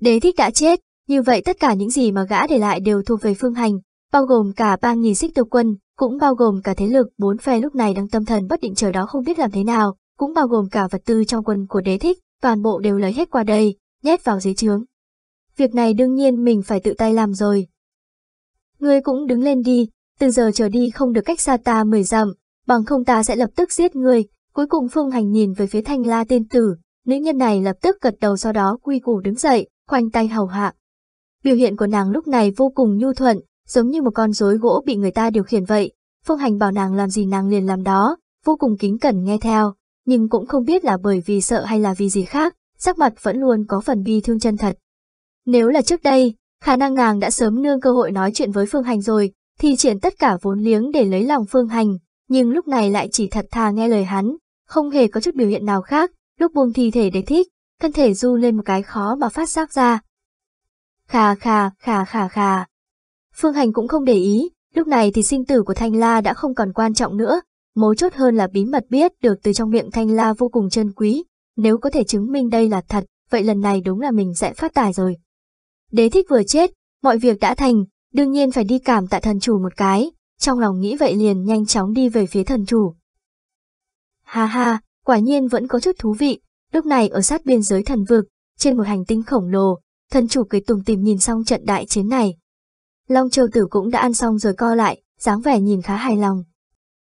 Đế thích đã chết, như vậy tất cả những gì mà gã để lại đều thuộc về phương hành, bao gồm cả bang nghìn xích độc quân, cũng bao gồm cả thế lực bốn phe lúc này đang tâm thần bất định chờ đó không biết làm thế nào, cũng bao gồm cả vật tư trong quân của đế thích, toàn bộ đều lấy hết qua đây, nhét vào dưới trướng. Việc này đương nhiên mình phải tự tay làm rồi. Ngươi cũng đứng lên đi, từ giờ trở đi không được cách xa ta mười dặm, bằng không ta sẽ lập tức giết ngươi, Cuối cùng Phương Hành nhìn về phía thanh la tiên tử, nữ nhân này lập tức gật đầu sau đó quy củ đứng dậy, khoanh tay hầu hạ. Biểu hiện của nàng lúc này vô cùng nhu thuận, giống như một con rối gỗ bị người ta điều khiển vậy. Phương Hành bảo nàng làm gì nàng liền làm đó, vô cùng kính cẩn nghe theo, nhưng cũng không biết là bởi vì sợ hay là vì gì khác, sắc mặt vẫn luôn có phần bi thương chân thật. Nếu là trước đây, khả năng nàng đã sớm nương cơ hội nói chuyện với Phương Hành rồi, thì triển tất cả vốn liếng để lấy lòng Phương Hành, nhưng lúc này lại chỉ thật thà nghe lời hắn, không hề có chút biểu hiện nào khác, lúc buông thi thể để thích, thân thể du lên một cái khó mà phát giác ra. Khà khà, khà khà khà. Phương Hành cũng không để ý, lúc này thì sinh tử của Thanh La đã không còn quan trọng nữa, mấu chốt hơn là bí mật biết được từ trong miệng Thanh La vô cùng chân quý, nếu có thể chứng minh đây là thật, vậy lần này đúng là mình sẽ phát tài rồi. Đế thích vừa chết, mọi việc đã thành, đương nhiên phải đi cảm tạ thần chủ một cái, trong lòng nghĩ vậy liền nhanh chóng đi về phía thần chủ. Ha ha, quả nhiên vẫn có chút thú vị. Lúc này ở sát biên giới thần vực, trên một hành tinh khổng lồ, thần chủ cười tùng tìm nhìn xong trận đại chiến này. Long châu tử cũng đã ăn xong rồi co lại, dáng vẻ nhìn khá hài lòng.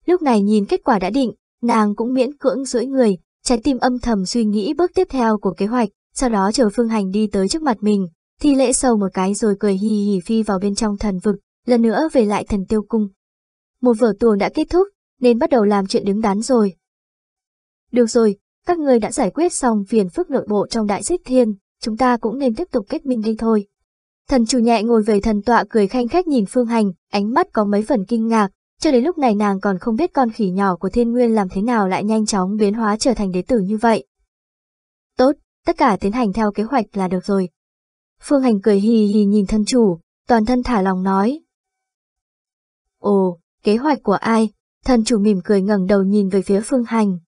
Lúc này nhìn kết quả đã định, nàng cũng miễn cưỡng duỗi người, trái tim âm thầm suy nghĩ bước tiếp theo của kế hoạch, sau đó chờ phương hành đi tới trước mặt mình, thi lễ sâu một cái rồi cười hì hì phi vào bên trong thần vực, lần nữa về lại thần tiêu cung. Một vở tuồng đã kết thúc, nên bắt đầu làm chuyện đứng đắn rồi. Được rồi, các người đã giải quyết xong phiền phức nội bộ trong đại xích thiên, chúng ta cũng nên tiếp tục kết minh đi thôi. Thần chủ nhẹ ngồi về thần tọa cười khanh khách nhìn Phương Hành, ánh mắt có mấy phần kinh ngạc, cho đến lúc này nàng còn không biết con khỉ nhỏ của thiên nguyên làm thế nào lại nhanh chóng biến hóa trở thành đế tử như vậy. Tốt, tất cả tiến hành theo kế hoạch là được rồi. Phương Hành cười hì hì nhìn thân chủ, toàn thân thả lòng nói. Ồ, kế hoạch của ai? Thần chủ mỉm cười ngẩng đầu nhìn về phía Phương Hành.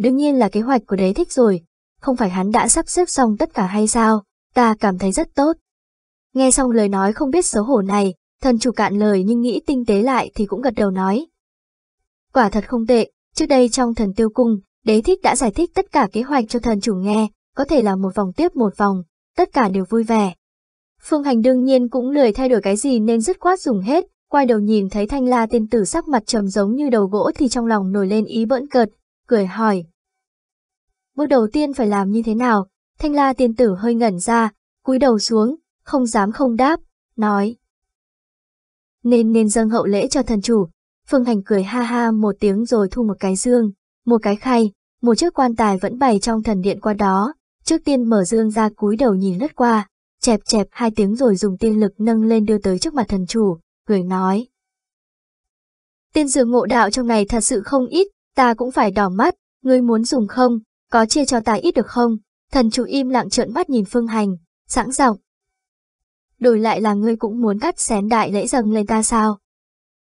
Đương nhiên là kế hoạch của đế thích rồi, không phải hắn đã sắp xếp xong tất cả hay sao, ta cảm thấy rất tốt. Nghe xong lời nói không biết xấu hổ này, thần chủ cạn lời nhưng nghĩ tinh tế lại thì cũng gật đầu nói. Quả thật không tệ, trước đây trong thần tiêu cung, đế thích đã giải thích tất cả kế hoạch cho thần chủ nghe, có thể là một vòng tiếp một vòng, tất cả đều vui vẻ. Phương Hành đương nhiên cũng lười thay đổi cái gì nên dứt khoát dùng hết, quay đầu nhìn thấy thanh la tiên tử sắc mặt trầm giống như đầu gỗ thì trong lòng nổi lên ý bỡn cợt, cười hỏi. Bước đầu tiên phải làm như thế nào? Thanh la tiên tử hơi ngẩn ra, cúi đầu xuống, không dám không đáp, nói. Nên nên dâng hậu lễ cho thần chủ. Phương Hành cười ha ha một tiếng rồi thu một cái dương, một cái khay, một chiếc quan tài vẫn bày trong thần điện qua đó. Trước tiên mở dương ra cúi đầu nhìn lướt qua, chẹp chẹp hai tiếng rồi dùng tiên lực nâng lên đưa tới trước mặt thần chủ, cười nói. Tiên dược ngộ đạo trong này thật sự không ít, ta cũng phải đỏ mắt, ngươi muốn dùng không, có chia cho ta ít được không? Thần chủ im lặng trợn mắt nhìn Phương Hành, sẵn giọng. Đổi lại là ngươi cũng muốn cắt xén đại lễ dâng lên ta sao?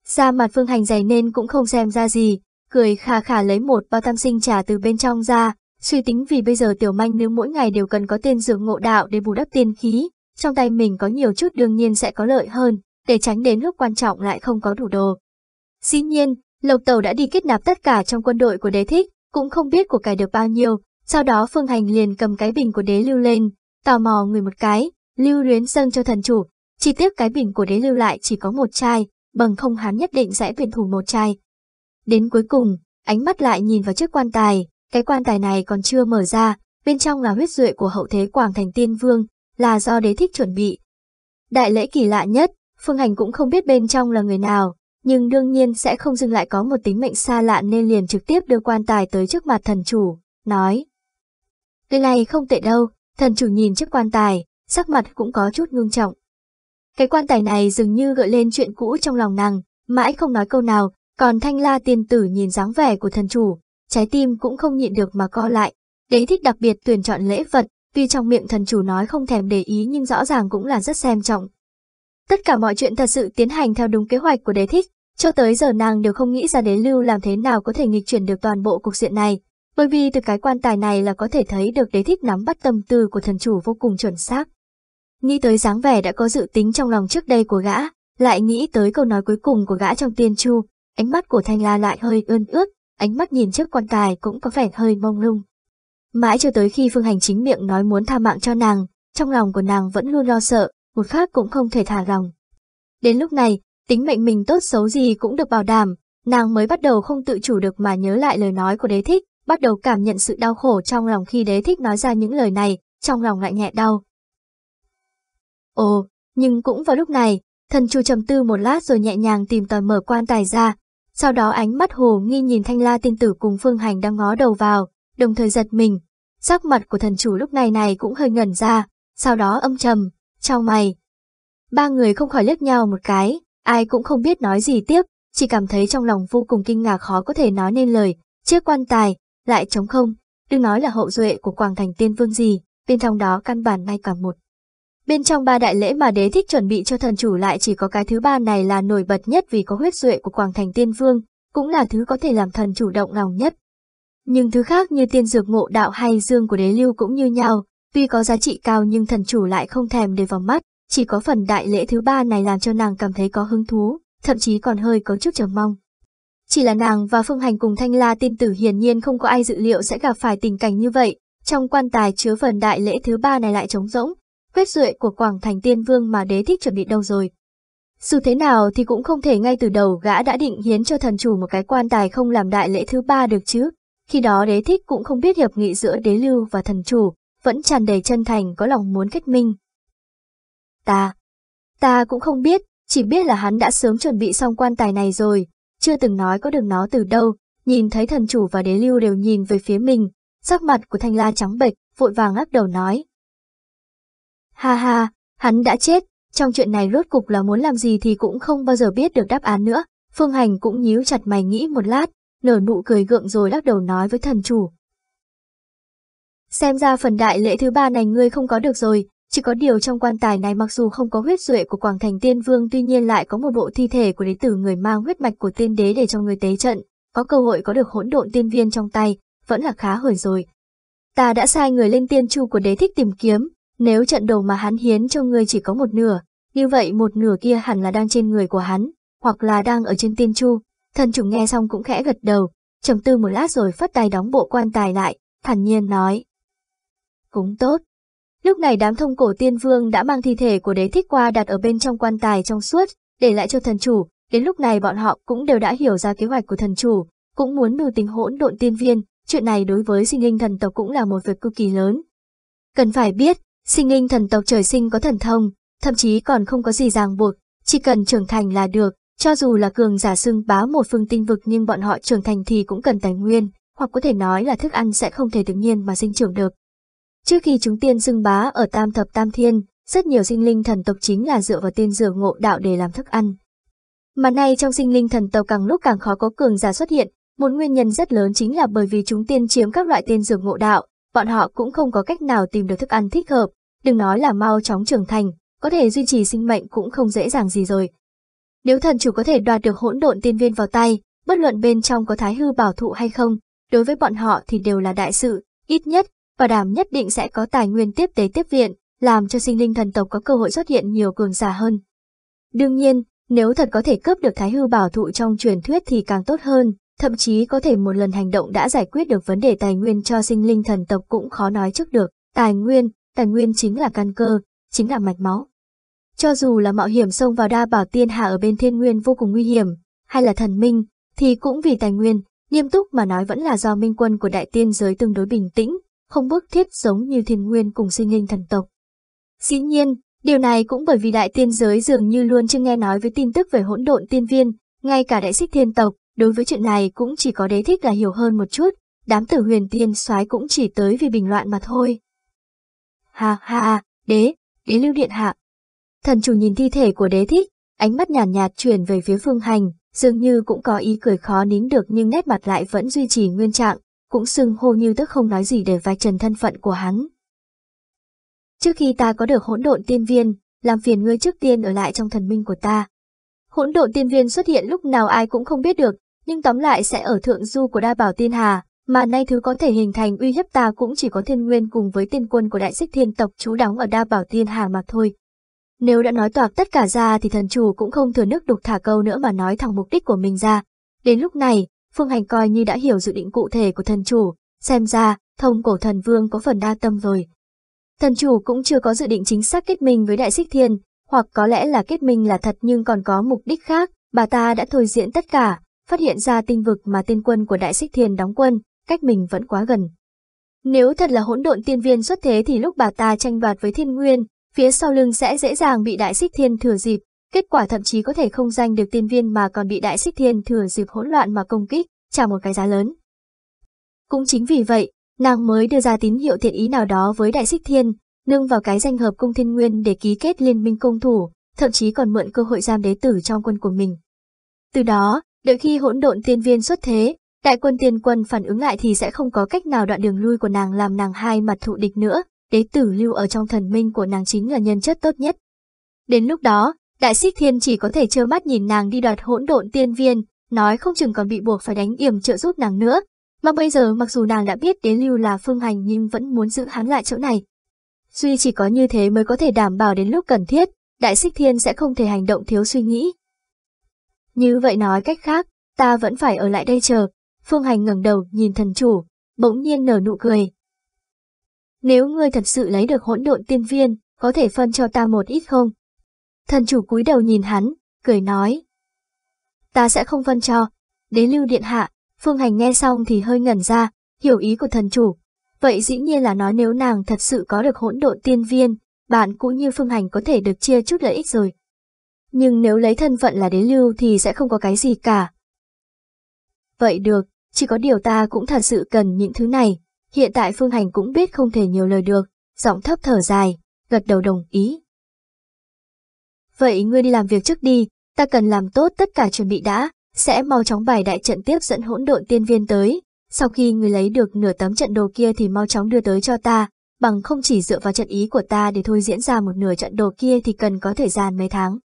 Ra mặt Phương Hành dày nên cũng không xem ra gì, cười khà khà lấy một bao tam sinh trà từ bên trong ra, suy tính vì bây giờ tiểu manh nếu mỗi ngày đều cần có tên dược ngộ đạo để bù đắp tiên khí, trong tay mình có nhiều chút đương nhiên sẽ có lợi hơn, để tránh đến lúc quan trọng lại không có đủ đồ. Dĩ nhiên, Lộc Tẩu đã đi kết nạp tất cả trong quân đội của đế thích, cũng không biết của cải được bao nhiêu, sau đó Phương Hành liền cầm cái bình của đế lưu lên, tò mò người một cái, lưu luyến dâng cho thần chủ, chỉ tiếc cái bình của đế lưu lại chỉ có một chai, bằng không hắn nhất định sẽ biển thủ một chai. Đến cuối cùng, ánh mắt lại nhìn vào chiếc quan tài, cái quan tài này còn chưa mở ra, bên trong là huyết duệ của hậu thế Quảng Thành Tiên Vương, là do đế thích chuẩn bị. Đại lễ kỳ lạ nhất, Phương Hành cũng không biết bên trong là người nào, nhưng đương nhiên sẽ không dừng lại có một tính mệnh xa lạ nên liền trực tiếp đưa quan tài tới trước mặt thần chủ, nói. Cái này không tệ đâu, thần chủ nhìn chiếc quan tài, sắc mặt cũng có chút ngưng trọng. Cái quan tài này dường như gợi lên chuyện cũ trong lòng nàng, mãi không nói câu nào, còn thanh la tiên tử nhìn dáng vẻ của thần chủ, trái tim cũng không nhịn được mà co lại. Đấy thích đặc biệt tuyển chọn lễ vật, tuy trong miệng thần chủ nói không thèm để ý nhưng rõ ràng cũng là rất xem trọng, Tất cả mọi chuyện thật sự tiến hành theo đúng kế hoạch của đế thích, cho tới giờ nàng đều không nghĩ ra đế lưu làm thế nào có thể nghịch chuyển được toàn bộ cục diện này, bởi vì từ cái quan tài này là có thể thấy được đế thích nắm bắt tâm tư của thần chủ vô cùng chuẩn xác. Nghĩ tới dáng vẻ đã có dự tính trong lòng trước đây của gã, lại nghĩ tới câu nói cuối cùng của gã trong tiên chu, ánh mắt của Thanh La lại hơi ươn ướt, ánh mắt nhìn trước quan tài cũng có vẻ hơi mông lung. Mãi cho tới khi Phương Hành chính miệng nói muốn tha mạng cho nàng, trong lòng của nàng vẫn luôn lo sợ, một khác cũng không thể thả lòng. Đến lúc này, tính mệnh mình tốt xấu gì cũng được bảo đảm, nàng mới bắt đầu không tự chủ được mà nhớ lại lời nói của đế thích, bắt đầu cảm nhận sự đau khổ trong lòng khi đế thích nói ra những lời này, trong lòng lại nhẹ đau. Ồ, nhưng cũng vào lúc này, thần chu trầm tư một lát rồi nhẹ nhàng tìm tòi mở quan tài ra, sau đó ánh mắt hồ nghi nhìn thanh la tiên tử cùng phương hành đang ngó đầu vào, đồng thời giật mình, sắc mặt của thần chủ lúc này này cũng hơi ngẩn ra, sau đó âm trầm, trao mày. Ba người không khỏi liếc nhau một cái, ai cũng không biết nói gì tiếp, chỉ cảm thấy trong lòng vô cùng kinh ngạc khó có thể nói nên lời, chiếc quan tài, lại trống không, đừng nói là hậu duệ của Quảng Thành Tiên Vương gì, bên trong đó căn bản ngay cả một. Bên trong ba đại lễ mà đế thích chuẩn bị cho thần chủ lại chỉ có cái thứ ba này là nổi bật nhất vì có huyết duệ của Quảng Thành Tiên Vương, cũng là thứ có thể làm thần chủ động lòng nhất. Nhưng thứ khác như tiên dược ngộ đạo hay dương của đế lưu cũng như nhau, Tuy có giá trị cao nhưng thần chủ lại không thèm để vào mắt, chỉ có phần đại lễ thứ ba này làm cho nàng cảm thấy có hứng thú, thậm chí còn hơi có chút chờ mong. Chỉ là nàng và Phương Hành cùng Thanh La tin tử hiển nhiên không có ai dự liệu sẽ gặp phải tình cảnh như vậy, trong quan tài chứa phần đại lễ thứ ba này lại trống rỗng, huyết duệ của Quảng Thành Tiên Vương mà đế thích chuẩn bị đâu rồi. Dù thế nào thì cũng không thể ngay từ đầu gã đã định hiến cho thần chủ một cái quan tài không làm đại lễ thứ ba được chứ. Khi đó đế thích cũng không biết hiệp nghị giữa đế lưu và thần chủ, vẫn tràn đầy chân thành có lòng muốn kết minh. Ta, ta cũng không biết, chỉ biết là hắn đã sớm chuẩn bị xong quan tài này rồi, chưa từng nói có được nó từ đâu, nhìn thấy thần chủ và đế lưu đều nhìn về phía mình, sắc mặt của thanh la trắng bệch, vội vàng lắc đầu nói. Ha ha, hắn đã chết, trong chuyện này rốt cục là muốn làm gì thì cũng không bao giờ biết được đáp án nữa, phương hành cũng nhíu chặt mày nghĩ một lát, nở nụ cười gượng rồi lắc đầu nói với thần chủ. Xem ra phần đại lễ thứ ba này ngươi không có được rồi, chỉ có điều trong quan tài này mặc dù không có huyết duệ của Quảng Thành Tiên Vương tuy nhiên lại có một bộ thi thể của đế tử người mang huyết mạch của tiên đế để cho người tế trận, có cơ hội có được hỗn độn tiên viên trong tay, vẫn là khá hời rồi. Ta đã sai người lên tiên chu của đế thích tìm kiếm, nếu trận đầu mà hắn hiến cho ngươi chỉ có một nửa, như vậy một nửa kia hẳn là đang trên người của hắn, hoặc là đang ở trên tiên chu. Thần trùng nghe xong cũng khẽ gật đầu, trầm tư một lát rồi phất tay đóng bộ quan tài lại, thản nhiên nói cũng tốt. Lúc này đám thông cổ tiên vương đã mang thi thể của đế thích qua đặt ở bên trong quan tài trong suốt, để lại cho thần chủ, đến lúc này bọn họ cũng đều đã hiểu ra kế hoạch của thần chủ, cũng muốn mưu tính hỗn độn tiên viên, chuyện này đối với sinh linh thần tộc cũng là một việc cực kỳ lớn. Cần phải biết, sinh linh thần tộc trời sinh có thần thông, thậm chí còn không có gì ràng buộc, chỉ cần trưởng thành là được, cho dù là cường giả xưng bá một phương tinh vực nhưng bọn họ trưởng thành thì cũng cần tài nguyên, hoặc có thể nói là thức ăn sẽ không thể tự nhiên mà sinh trưởng được. Trước khi chúng tiên xưng bá ở tam thập tam thiên, rất nhiều sinh linh thần tộc chính là dựa vào tiên dừa ngộ đạo để làm thức ăn. Mà nay trong sinh linh thần tộc càng lúc càng khó có cường giả xuất hiện, một nguyên nhân rất lớn chính là bởi vì chúng tiên chiếm các loại tiên dược ngộ đạo, bọn họ cũng không có cách nào tìm được thức ăn thích hợp, đừng nói là mau chóng trưởng thành, có thể duy trì sinh mệnh cũng không dễ dàng gì rồi. Nếu thần chủ có thể đoạt được hỗn độn tiên viên vào tay, bất luận bên trong có thái hư bảo thụ hay không, đối với bọn họ thì đều là đại sự, ít nhất bảo đảm nhất định sẽ có tài nguyên tiếp tế tiếp viện, làm cho sinh linh thần tộc có cơ hội xuất hiện nhiều cường giả hơn. Đương nhiên, nếu thật có thể cướp được Thái Hư bảo thụ trong truyền thuyết thì càng tốt hơn, thậm chí có thể một lần hành động đã giải quyết được vấn đề tài nguyên cho sinh linh thần tộc cũng khó nói trước được. Tài nguyên, tài nguyên chính là căn cơ, chính là mạch máu. Cho dù là mạo hiểm xông vào đa bảo tiên hạ ở bên thiên nguyên vô cùng nguy hiểm, hay là thần minh, thì cũng vì tài nguyên, nghiêm túc mà nói vẫn là do minh quân của đại tiên giới tương đối bình tĩnh, không bức thiết giống như thiên nguyên cùng sinh linh thần tộc. Dĩ nhiên, điều này cũng bởi vì đại tiên giới dường như luôn chưa nghe nói với tin tức về hỗn độn tiên viên, ngay cả đại xích thiên tộc, đối với chuyện này cũng chỉ có đế thích là hiểu hơn một chút, đám tử huyền tiên soái cũng chỉ tới vì bình loạn mà thôi. Ha ha, đế, đế lưu điện hạ. Thần chủ nhìn thi thể của đế thích, ánh mắt nhàn nhạt chuyển về phía phương hành, dường như cũng có ý cười khó nín được nhưng nét mặt lại vẫn duy trì nguyên trạng, cũng xưng hô như tức không nói gì để vạch trần thân phận của hắn. Trước khi ta có được hỗn độn tiên viên, làm phiền ngươi trước tiên ở lại trong thần minh của ta. Hỗn độn tiên viên xuất hiện lúc nào ai cũng không biết được, nhưng tóm lại sẽ ở thượng du của đa bảo tiên hà, mà nay thứ có thể hình thành uy hiếp ta cũng chỉ có thiên nguyên cùng với tiên quân của đại xích thiên tộc trú đóng ở đa bảo tiên hà mà thôi. Nếu đã nói toạc tất cả ra thì thần chủ cũng không thừa nước đục thả câu nữa mà nói thẳng mục đích của mình ra. Đến lúc này, Phương Hành coi như đã hiểu dự định cụ thể của thần chủ, xem ra, thông cổ thần vương có phần đa tâm rồi. Thần chủ cũng chưa có dự định chính xác kết minh với Đại Sích Thiên, hoặc có lẽ là kết minh là thật nhưng còn có mục đích khác, bà ta đã thôi diễn tất cả, phát hiện ra tinh vực mà tiên quân của Đại Sích Thiên đóng quân, cách mình vẫn quá gần. Nếu thật là hỗn độn tiên viên xuất thế thì lúc bà ta tranh đoạt với thiên nguyên, phía sau lưng sẽ dễ dàng bị Đại Sích Thiên thừa dịp, Kết quả thậm chí có thể không danh được tiên viên mà còn bị đại xích thiên thừa dịp hỗn loạn mà công kích, trả một cái giá lớn. Cũng chính vì vậy, nàng mới đưa ra tín hiệu thiện ý nào đó với đại xích thiên, nương vào cái danh hợp cung thiên nguyên để ký kết liên minh công thủ, thậm chí còn mượn cơ hội giam đế tử trong quân của mình. Từ đó, đợi khi hỗn độn tiên viên xuất thế, đại quân tiên quân phản ứng lại thì sẽ không có cách nào đoạn đường lui của nàng làm nàng hai mặt thụ địch nữa, đế tử lưu ở trong thần minh của nàng chính là nhân chất tốt nhất. Đến lúc đó, Đại Sích Thiên chỉ có thể trơ mắt nhìn nàng đi đoạt hỗn độn tiên viên, nói không chừng còn bị buộc phải đánh yểm trợ giúp nàng nữa. Mà bây giờ mặc dù nàng đã biết đến lưu là phương hành nhưng vẫn muốn giữ hắn lại chỗ này. Duy chỉ có như thế mới có thể đảm bảo đến lúc cần thiết, Đại Sích Thiên sẽ không thể hành động thiếu suy nghĩ. Như vậy nói cách khác, ta vẫn phải ở lại đây chờ. Phương Hành ngẩng đầu nhìn thần chủ, bỗng nhiên nở nụ cười. Nếu ngươi thật sự lấy được hỗn độn tiên viên, có thể phân cho ta một ít không? Thần chủ cúi đầu nhìn hắn, cười nói. Ta sẽ không phân cho. Đế lưu điện hạ, phương hành nghe xong thì hơi ngẩn ra, hiểu ý của thần chủ. Vậy dĩ nhiên là nói nếu nàng thật sự có được hỗn độn tiên viên, bạn cũng như phương hành có thể được chia chút lợi ích rồi. Nhưng nếu lấy thân phận là đế lưu thì sẽ không có cái gì cả. Vậy được, chỉ có điều ta cũng thật sự cần những thứ này. Hiện tại Phương Hành cũng biết không thể nhiều lời được, giọng thấp thở dài, gật đầu đồng ý. Vậy ngươi đi làm việc trước đi, ta cần làm tốt tất cả chuẩn bị đã, sẽ mau chóng bài đại trận tiếp dẫn hỗn độn tiên viên tới. Sau khi ngươi lấy được nửa tấm trận đồ kia thì mau chóng đưa tới cho ta, bằng không chỉ dựa vào trận ý của ta để thôi diễn ra một nửa trận đồ kia thì cần có thời gian mấy tháng.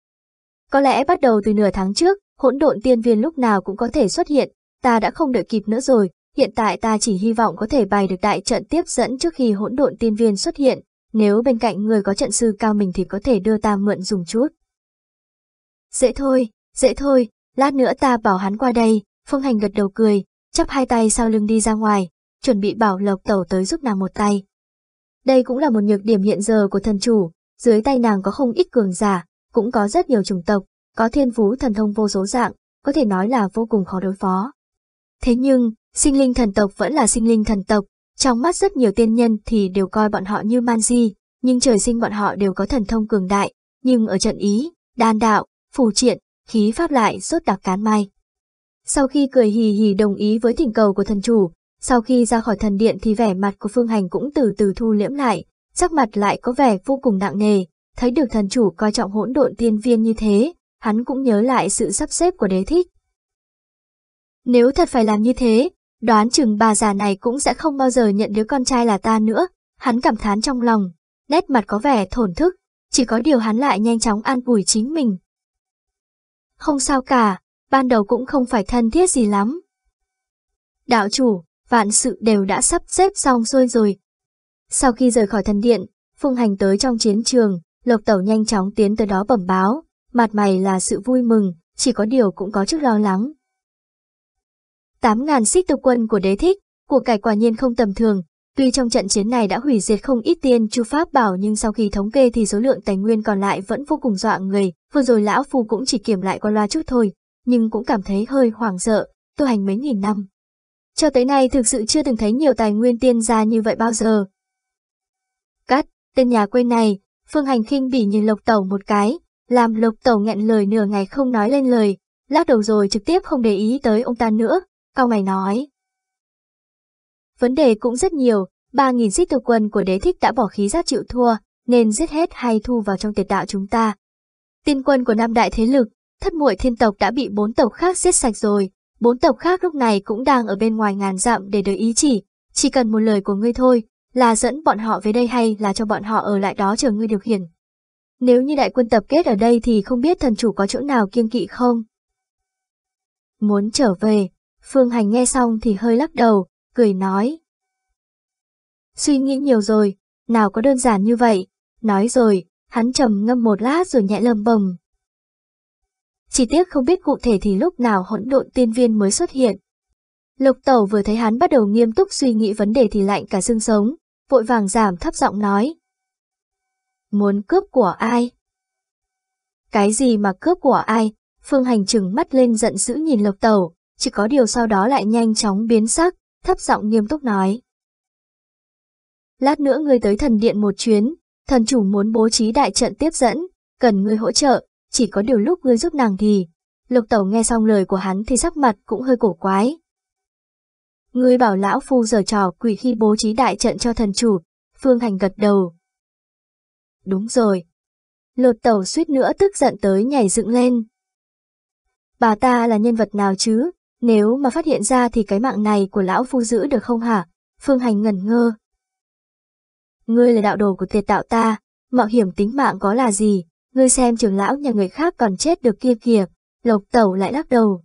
Có lẽ bắt đầu từ nửa tháng trước, hỗn độn tiên viên lúc nào cũng có thể xuất hiện, ta đã không đợi kịp nữa rồi, hiện tại ta chỉ hy vọng có thể bày được đại trận tiếp dẫn trước khi hỗn độn tiên viên xuất hiện, nếu bên cạnh người có trận sư cao mình thì có thể đưa ta mượn dùng chút. Dễ thôi, dễ thôi, lát nữa ta bảo hắn qua đây, phong Hành gật đầu cười, chấp hai tay sau lưng đi ra ngoài, chuẩn bị bảo lộc tẩu tới giúp nàng một tay. Đây cũng là một nhược điểm hiện giờ của thần chủ, dưới tay nàng có không ít cường giả, cũng có rất nhiều chủng tộc, có thiên phú thần thông vô số dạng, có thể nói là vô cùng khó đối phó. Thế nhưng, sinh linh thần tộc vẫn là sinh linh thần tộc, trong mắt rất nhiều tiên nhân thì đều coi bọn họ như man di, nhưng trời sinh bọn họ đều có thần thông cường đại, nhưng ở trận ý, đan đạo, phù triện, khí pháp lại rốt đặc cán mai. Sau khi cười hì hì đồng ý với thỉnh cầu của thần chủ, sau khi ra khỏi thần điện thì vẻ mặt của Phương Hành cũng từ từ thu liễm lại, sắc mặt lại có vẻ vô cùng nặng nề, thấy được thần chủ coi trọng hỗn độn tiên viên như thế, hắn cũng nhớ lại sự sắp xếp của đế thích. Nếu thật phải làm như thế, Đoán chừng bà già này cũng sẽ không bao giờ nhận đứa con trai là ta nữa, hắn cảm thán trong lòng, nét mặt có vẻ thổn thức, chỉ có điều hắn lại nhanh chóng an ủi chính mình. Không sao cả, ban đầu cũng không phải thân thiết gì lắm. Đạo chủ, vạn sự đều đã sắp xếp xong xuôi rồi. Sau khi rời khỏi thần điện, Phương Hành tới trong chiến trường, Lộc Tẩu nhanh chóng tiến tới đó bẩm báo, mặt mày là sự vui mừng, chỉ có điều cũng có chút lo lắng. 8.000 xích tục quân của đế thích, của cải quả nhiên không tầm thường. Tuy trong trận chiến này đã hủy diệt không ít tiên chu pháp bảo nhưng sau khi thống kê thì số lượng tài nguyên còn lại vẫn vô cùng dọa người, vừa rồi lão phu cũng chỉ kiểm lại qua loa chút thôi, nhưng cũng cảm thấy hơi hoảng sợ, tu hành mấy nghìn năm. Cho tới nay thực sự chưa từng thấy nhiều tài nguyên tiên gia như vậy bao giờ. Cắt, tên nhà quê này, Phương Hành khinh bỉ nhìn Lộc Tẩu một cái, làm Lộc Tẩu nghẹn lời nửa ngày không nói lên lời, lắc đầu rồi trực tiếp không để ý tới ông ta nữa, Cao mày nói. Vấn đề cũng rất nhiều, 3.000 sĩ thực quân của đế thích đã bỏ khí giác chịu thua, nên giết hết hay thu vào trong tiệt đạo chúng ta. Tiên quân của Nam đại thế lực, thất muội thiên tộc đã bị bốn tộc khác giết sạch rồi, bốn tộc khác lúc này cũng đang ở bên ngoài ngàn dặm để đợi ý chỉ, chỉ cần một lời của ngươi thôi, là dẫn bọn họ về đây hay là cho bọn họ ở lại đó chờ ngươi điều khiển. Nếu như đại quân tập kết ở đây thì không biết thần chủ có chỗ nào kiêng kỵ không? Muốn trở về, Phương Hành nghe xong thì hơi lắc đầu, cười nói. Suy nghĩ nhiều rồi, nào có đơn giản như vậy, nói rồi, hắn trầm ngâm một lát rồi nhẹ lầm bầm. Chỉ tiếc không biết cụ thể thì lúc nào hỗn độn tiên viên mới xuất hiện. Lục tẩu vừa thấy hắn bắt đầu nghiêm túc suy nghĩ vấn đề thì lạnh cả xương sống, vội vàng giảm thấp giọng nói. Muốn cướp của ai? Cái gì mà cướp của ai? Phương Hành trừng mắt lên giận dữ nhìn lục tẩu, chỉ có điều sau đó lại nhanh chóng biến sắc, thấp giọng nghiêm túc nói. Lát nữa ngươi tới thần điện một chuyến, thần chủ muốn bố trí đại trận tiếp dẫn, cần ngươi hỗ trợ, chỉ có điều lúc ngươi giúp nàng thì. Lục tẩu nghe xong lời của hắn thì sắc mặt cũng hơi cổ quái. Ngươi bảo lão phu giờ trò quỷ khi bố trí đại trận cho thần chủ, phương hành gật đầu. Đúng rồi. Lột tẩu suýt nữa tức giận tới nhảy dựng lên. Bà ta là nhân vật nào chứ, nếu mà phát hiện ra thì cái mạng này của lão phu giữ được không hả? Phương Hành ngần ngơ. Ngươi là đạo đồ của tề tạo ta, mạo hiểm tính mạng có là gì? Ngươi xem trưởng lão nhà người khác còn chết được kia kìa, lộc tẩu lại lắc đầu.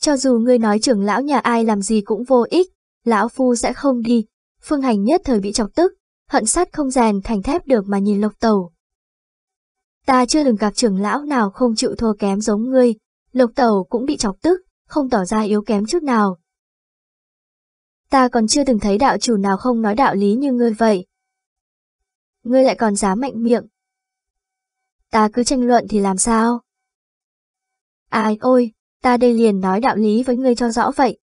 Cho dù ngươi nói trưởng lão nhà ai làm gì cũng vô ích, lão phu sẽ không đi. Phương Hành nhất thời bị chọc tức, hận sát không rèn thành thép được mà nhìn lộc tẩu. Ta chưa từng gặp trưởng lão nào không chịu thua kém giống ngươi, Lộc Tẩu cũng bị chọc tức, không tỏ ra yếu kém chút nào. Ta còn chưa từng thấy đạo chủ nào không nói đạo lý như ngươi vậy. Ngươi lại còn dám mạnh miệng. Ta cứ tranh luận thì làm sao? Ai ôi, ta đây liền nói đạo lý với ngươi cho rõ vậy.